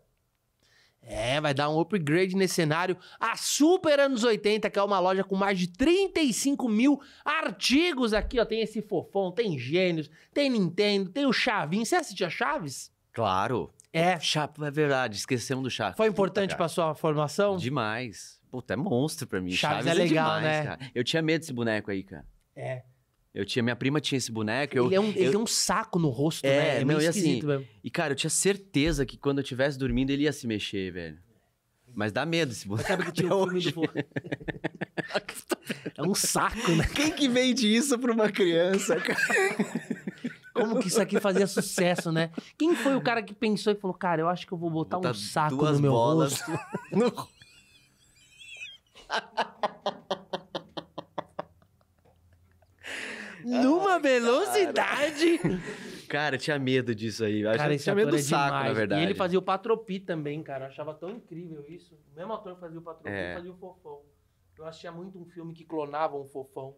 É, vai dar um upgrade nesse cenário. A Super Anos 80, que é uma loja com mais de 35 mil artigos aqui, ó. Tem esse fofão, tem gênios, tem Nintendo, tem o Chavinho. Você assistia Chaves? Claro. É. Chapa, é verdade, esquecemos do Chaves. Foi importante para pra sua formação? Demais. Puta, é monstro pra mim. Chaves, Chaves é, é legal, demais, né? Cara. Eu tinha medo desse boneco aí, cara. É. Eu tinha, minha prima tinha esse boneco. Eu, ele, é um, eu, ele tem um saco no rosto, é, né? É, é meio não, assim, esquisito assim, mesmo. E, cara, eu tinha certeza que quando eu estivesse dormindo, ele ia se mexer, velho. Mas dá medo esse boneco. Sabe que tinha um filme do... é um saco, né? Quem que vende isso pra uma criança, cara? Como que isso aqui fazia sucesso, né? Quem foi o cara que pensou e falou, cara, eu acho que eu vou botar, botar um saco no meu bolas. rosto? no... Numa Ai, velocidade! Cara. cara, eu tinha medo disso aí. Eu cara, tinha medo do é saco, demais. na verdade. E ele fazia o Patropi também, cara. Eu achava tão incrível isso. O mesmo ator que fazia o Patropi é. fazia o Fofão. Eu assistia muito um filme que clonava um Fofão.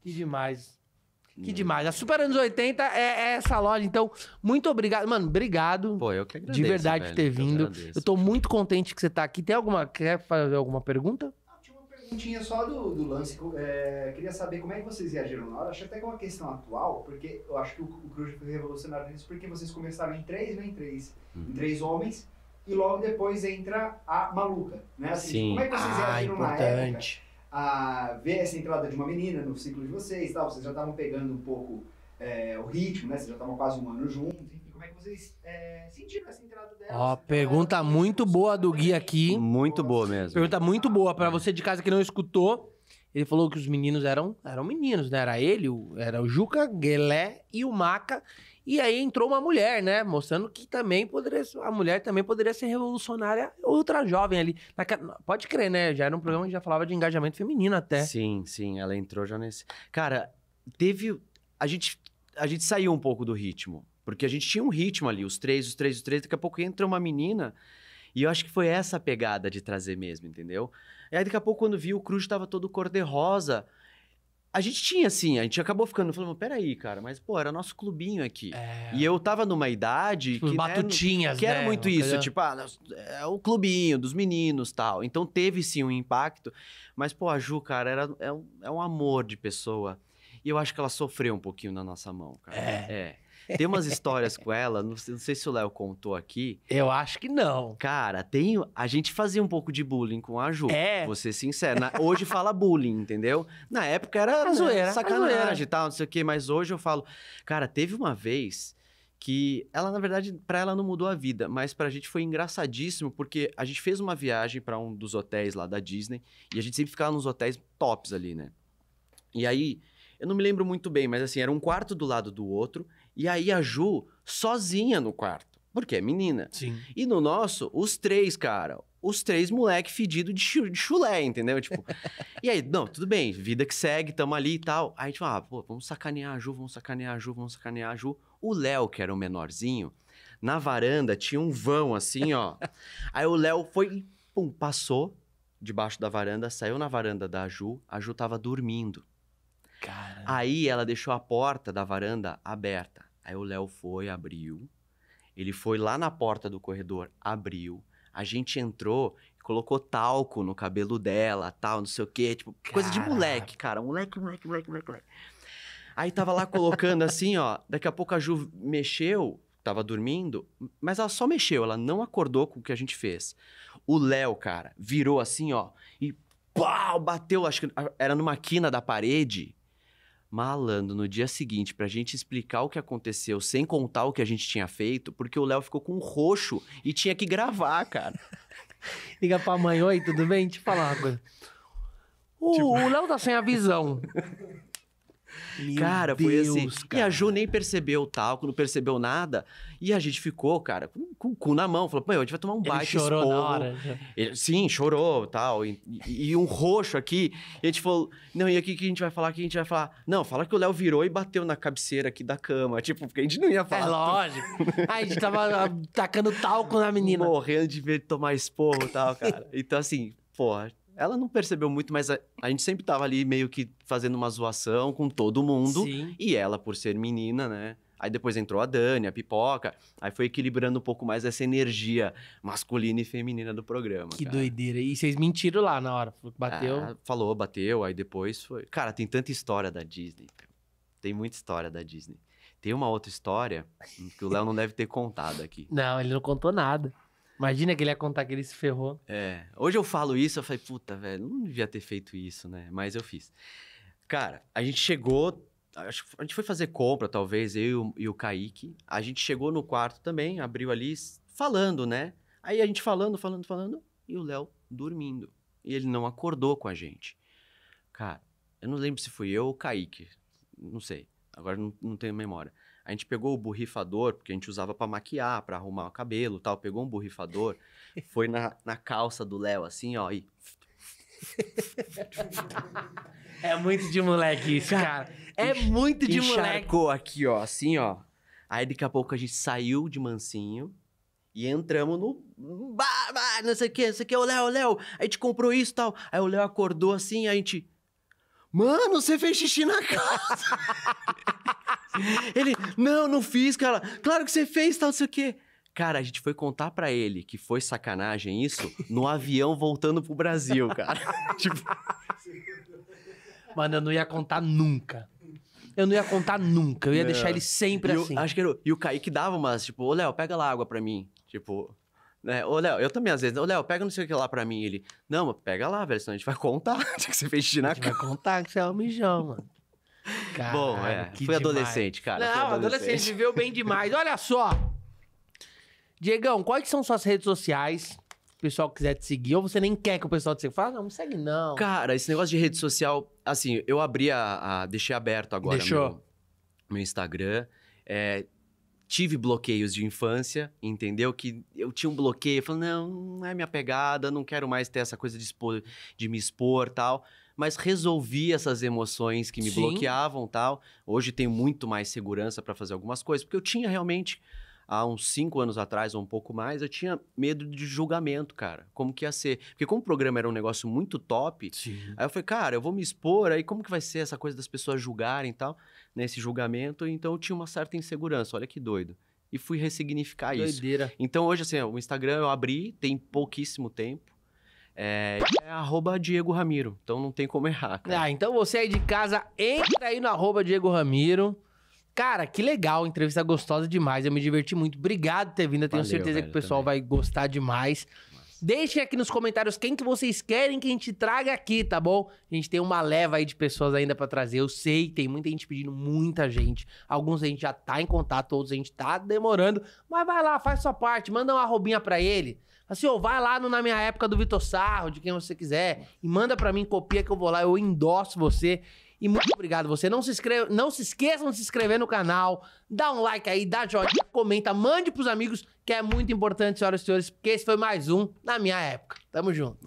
Que demais. Que demais. A Super Anos 80 é, é, essa loja. Então, muito obrigado. Mano, obrigado. Pô, eu que agradeço. De verdade velho, por ter vindo. Eu, eu tô muito contente que você tá aqui. Tem alguma. Quer fazer alguma pergunta? tinha uma perguntinha só do, do lance. É, queria saber como é que vocês reagiram na hora. Acho até que é uma questão atual, porque eu acho que o, o Cruz foi revolucionário nisso, porque vocês começaram né, em três, Em três. Uhum. Em três homens. E logo depois entra a maluca, né? Assim, Sim. Como é que vocês ah, reagiram importante. na época? a ver essa entrada de uma menina no ciclo de vocês, tal, vocês já estavam pegando um pouco é, o ritmo, né? Vocês já estavam quase um ano juntos, enfim, como é que vocês é, sentiram essa entrada dela? Ó, pergunta muito boa do Gui aqui. Muito boa mesmo. Pergunta muito boa para você de casa que não escutou. Ele falou que os meninos eram, eram meninos, né? Era ele, o, era o Juca, Guelé e o Maca. E aí entrou uma mulher, né? Mostrando que também poderia. A mulher também poderia ser revolucionária ultra jovem ali. Pode crer, né? Já era um programa que já falava de engajamento feminino até. Sim, sim, ela entrou já nesse. Cara, teve. A gente, a gente saiu um pouco do ritmo. Porque a gente tinha um ritmo ali, os três, os três, os três. Daqui a pouco entra uma menina. E eu acho que foi essa a pegada de trazer mesmo, entendeu? E aí daqui a pouco, quando vi, o Cruz estava todo cor-de-rosa. A gente tinha, assim, a gente acabou ficando falando, peraí, cara, mas, pô, era nosso clubinho aqui. É. E eu tava numa idade tipo, que. Né, batutinhas, né, Que era né, muito isso, tipo, ah, é o clubinho dos meninos tal. Então teve sim um impacto. Mas, pô, a Ju, cara, era, é, um, é um amor de pessoa. E eu acho que ela sofreu um pouquinho na nossa mão, cara. É. é. Tem umas histórias com ela, não sei, não sei se o Léo contou aqui. Eu acho que não. Cara, tem, a gente fazia um pouco de bullying com a Ju. É. Vou ser sincero. Na, hoje fala bullying, entendeu? Na época era né, zoeira, sacanagem e tal, não sei o quê. Mas hoje eu falo, cara, teve uma vez que ela na verdade para ela não mudou a vida, mas para a gente foi engraçadíssimo porque a gente fez uma viagem para um dos hotéis lá da Disney e a gente sempre ficava nos hotéis tops ali, né? E aí eu não me lembro muito bem, mas assim era um quarto do lado do outro e aí a Ju sozinha no quarto, porque é menina. Sim. E no nosso, os três, cara. Os três moleque fedido de, chu de chulé, entendeu? Tipo, e aí, não, tudo bem, vida que segue, tamo ali e tal. Aí, gente ah, pô, vamos sacanear a Ju, vamos sacanear a Ju, vamos sacanear a Ju. O Léo, que era o menorzinho, na varanda tinha um vão assim, ó. aí o Léo foi, pum, passou debaixo da varanda, saiu na varanda da Ju, a Ju tava dormindo. Cara. Aí ela deixou a porta da varanda aberta. Aí o Léo foi, abriu. Ele foi lá na porta do corredor, abriu. A gente entrou e colocou talco no cabelo dela, tal, não sei o quê. Tipo, coisa de moleque, cara. Moleque, moleque, moleque, moleque, moleque. Aí tava lá colocando assim, ó. Daqui a pouco a Ju mexeu, tava dormindo, mas ela só mexeu, ela não acordou com o que a gente fez. O Léo, cara, virou assim, ó, e pau, bateu, acho que era numa quina da parede Malandro, no dia seguinte, pra gente explicar o que aconteceu, sem contar o que a gente tinha feito, porque o Léo ficou com um roxo e tinha que gravar, cara. Liga pra mãe, oi, tudo bem? Deixa eu falar uma coisa. Tipo- o Léo tá sem a visão. Meu cara, Deus, foi assim. Cara. E a Ju nem percebeu o talco, não percebeu nada. E a gente ficou, cara, com, com o cu na mão. Falou, pô, a gente vai tomar um Ele baita chorou esporro. na hora. Ele, sim, chorou tal, e E um roxo aqui. E a gente falou, não, e aqui que a gente vai falar? que a gente vai falar? Não, fala que o Léo virou e bateu na cabeceira aqui da cama. Tipo, porque a gente não ia é falar. É lógico. Aí a gente tava ah, tacando talco na menina. Morrendo de ver tomar esporro e tal, cara. Então, assim, porra ela não percebeu muito, mas a, a, gente sempre tava ali meio que fazendo uma zoação com todo mundo. Sim. E ela, por ser menina, né? Aí depois entrou a Dani, a Pipoca. Aí foi equilibrando um pouco mais essa energia masculina e feminina do programa. Que cara. doideira. E vocês mentiram lá na hora. bateu. Ah, falou, bateu. Aí depois foi. Cara, tem tanta história da Disney. Tem muita história da Disney. Tem uma outra história que o Léo não deve ter contado aqui. Não, ele não contou nada. Imagina que ele ia contar que ele se ferrou. É. Hoje eu falo isso, eu falei, puta, velho, não devia ter feito isso, né? Mas eu fiz. Cara, a gente chegou. Acho, a gente foi fazer compra, talvez, eu e o Kaique. A gente chegou no quarto também, abriu ali, falando, né? Aí a gente falando, falando, falando, e o Léo dormindo. E ele não acordou com a gente. Cara, eu não lembro se fui eu ou o Kaique. Não sei. Agora não, não tenho memória. A gente pegou o borrifador, porque a gente usava para maquiar, para arrumar o cabelo tal. Pegou um borrifador, foi na, na calça do Léo, assim, ó, e. é muito de moleque isso, cara. É muito de Encharcou moleque. Encharcou aqui, ó, assim, ó. Aí daqui a pouco a gente saiu de mansinho e entramos no. Bah, bah, não sei o que, não sei o que, ô Léo, Léo, a gente comprou isso e tal. Aí o Léo acordou assim, a gente. Mano, você fez xixi na casa. ele, não, não fiz, cara. Claro que você fez, tal, não sei o quê. Cara, a gente foi contar para ele que foi sacanagem isso no avião voltando pro Brasil, cara. tipo... Mano, eu não ia contar nunca. Eu não ia contar nunca. Eu ia deixar ele sempre e assim. acho que era, e o Kaique dava umas, tipo, ô Léo, pega lá água pra mim. Tipo, né? Ô Léo, eu também às vezes, ô Léo, pega não sei o que lá pra mim. Ele, não, mas pega lá, velho, senão a gente vai contar. que tipo, você fez xixi na A gente vai contar que você é um mijão, mano. É, cara, Bom, é. Fui adolescente, demais. cara. Não, adolescente. adolescente viveu bem demais. Olha só. Diegão, quais são suas redes sociais? O pessoal quiser te seguir, ou você nem quer que o pessoal te siga? Fala, não, me segue não. Cara, esse negócio de rede social, assim, eu abri a. a deixei aberto agora Deixou. Meu, meu Instagram. É, tive bloqueios de infância, entendeu? Que eu tinha um bloqueio, eu falei, não, não é minha pegada, não quero mais ter essa coisa de, expor, de me expor tal mas resolvi essas emoções que me Sim. bloqueavam tal. Hoje tenho muito mais segurança para fazer algumas coisas, porque eu tinha realmente, há uns cinco anos atrás ou um pouco mais, eu tinha medo de julgamento, cara. Como que ia ser? Porque como o programa era um negócio muito top, Sim. aí eu falei, cara, eu vou me expor, aí como que vai ser essa coisa das pessoas julgarem e tal, nesse né, julgamento? Então eu tinha uma certa insegurança, olha que doido e fui ressignificar Doideira. isso. Então hoje assim, o Instagram eu abri tem pouquíssimo tempo. É, é arroba Diego Ramiro, então não tem como errar. Cara. Ah, então você aí de casa, entra aí no arroba Diego Ramiro. Cara, que legal, entrevista gostosa demais. Eu me diverti muito. Obrigado por ter vindo. Eu tenho Valeu, certeza velho, que o pessoal também. vai gostar demais. Deixem aqui nos comentários quem que vocês querem que a gente traga aqui, tá bom? A gente tem uma leva aí de pessoas ainda para trazer. Eu sei, tem muita gente pedindo, muita gente. Alguns a gente já tá em contato, outros a gente tá demorando. Mas vai lá, faz sua parte, manda uma roubinha para ele. Assim, ó, vai lá no, na minha época do Vitor Sarro, de quem você quiser, e manda para mim, copia que eu vou lá, eu endosso você. E muito obrigado você. Não se, inscreva, não se esqueçam de se inscrever no canal, dá um like aí, dá joinha, comenta, mande pros amigos, que é muito importante, senhoras e senhores, porque esse foi mais um Na Minha Época. Tamo junto.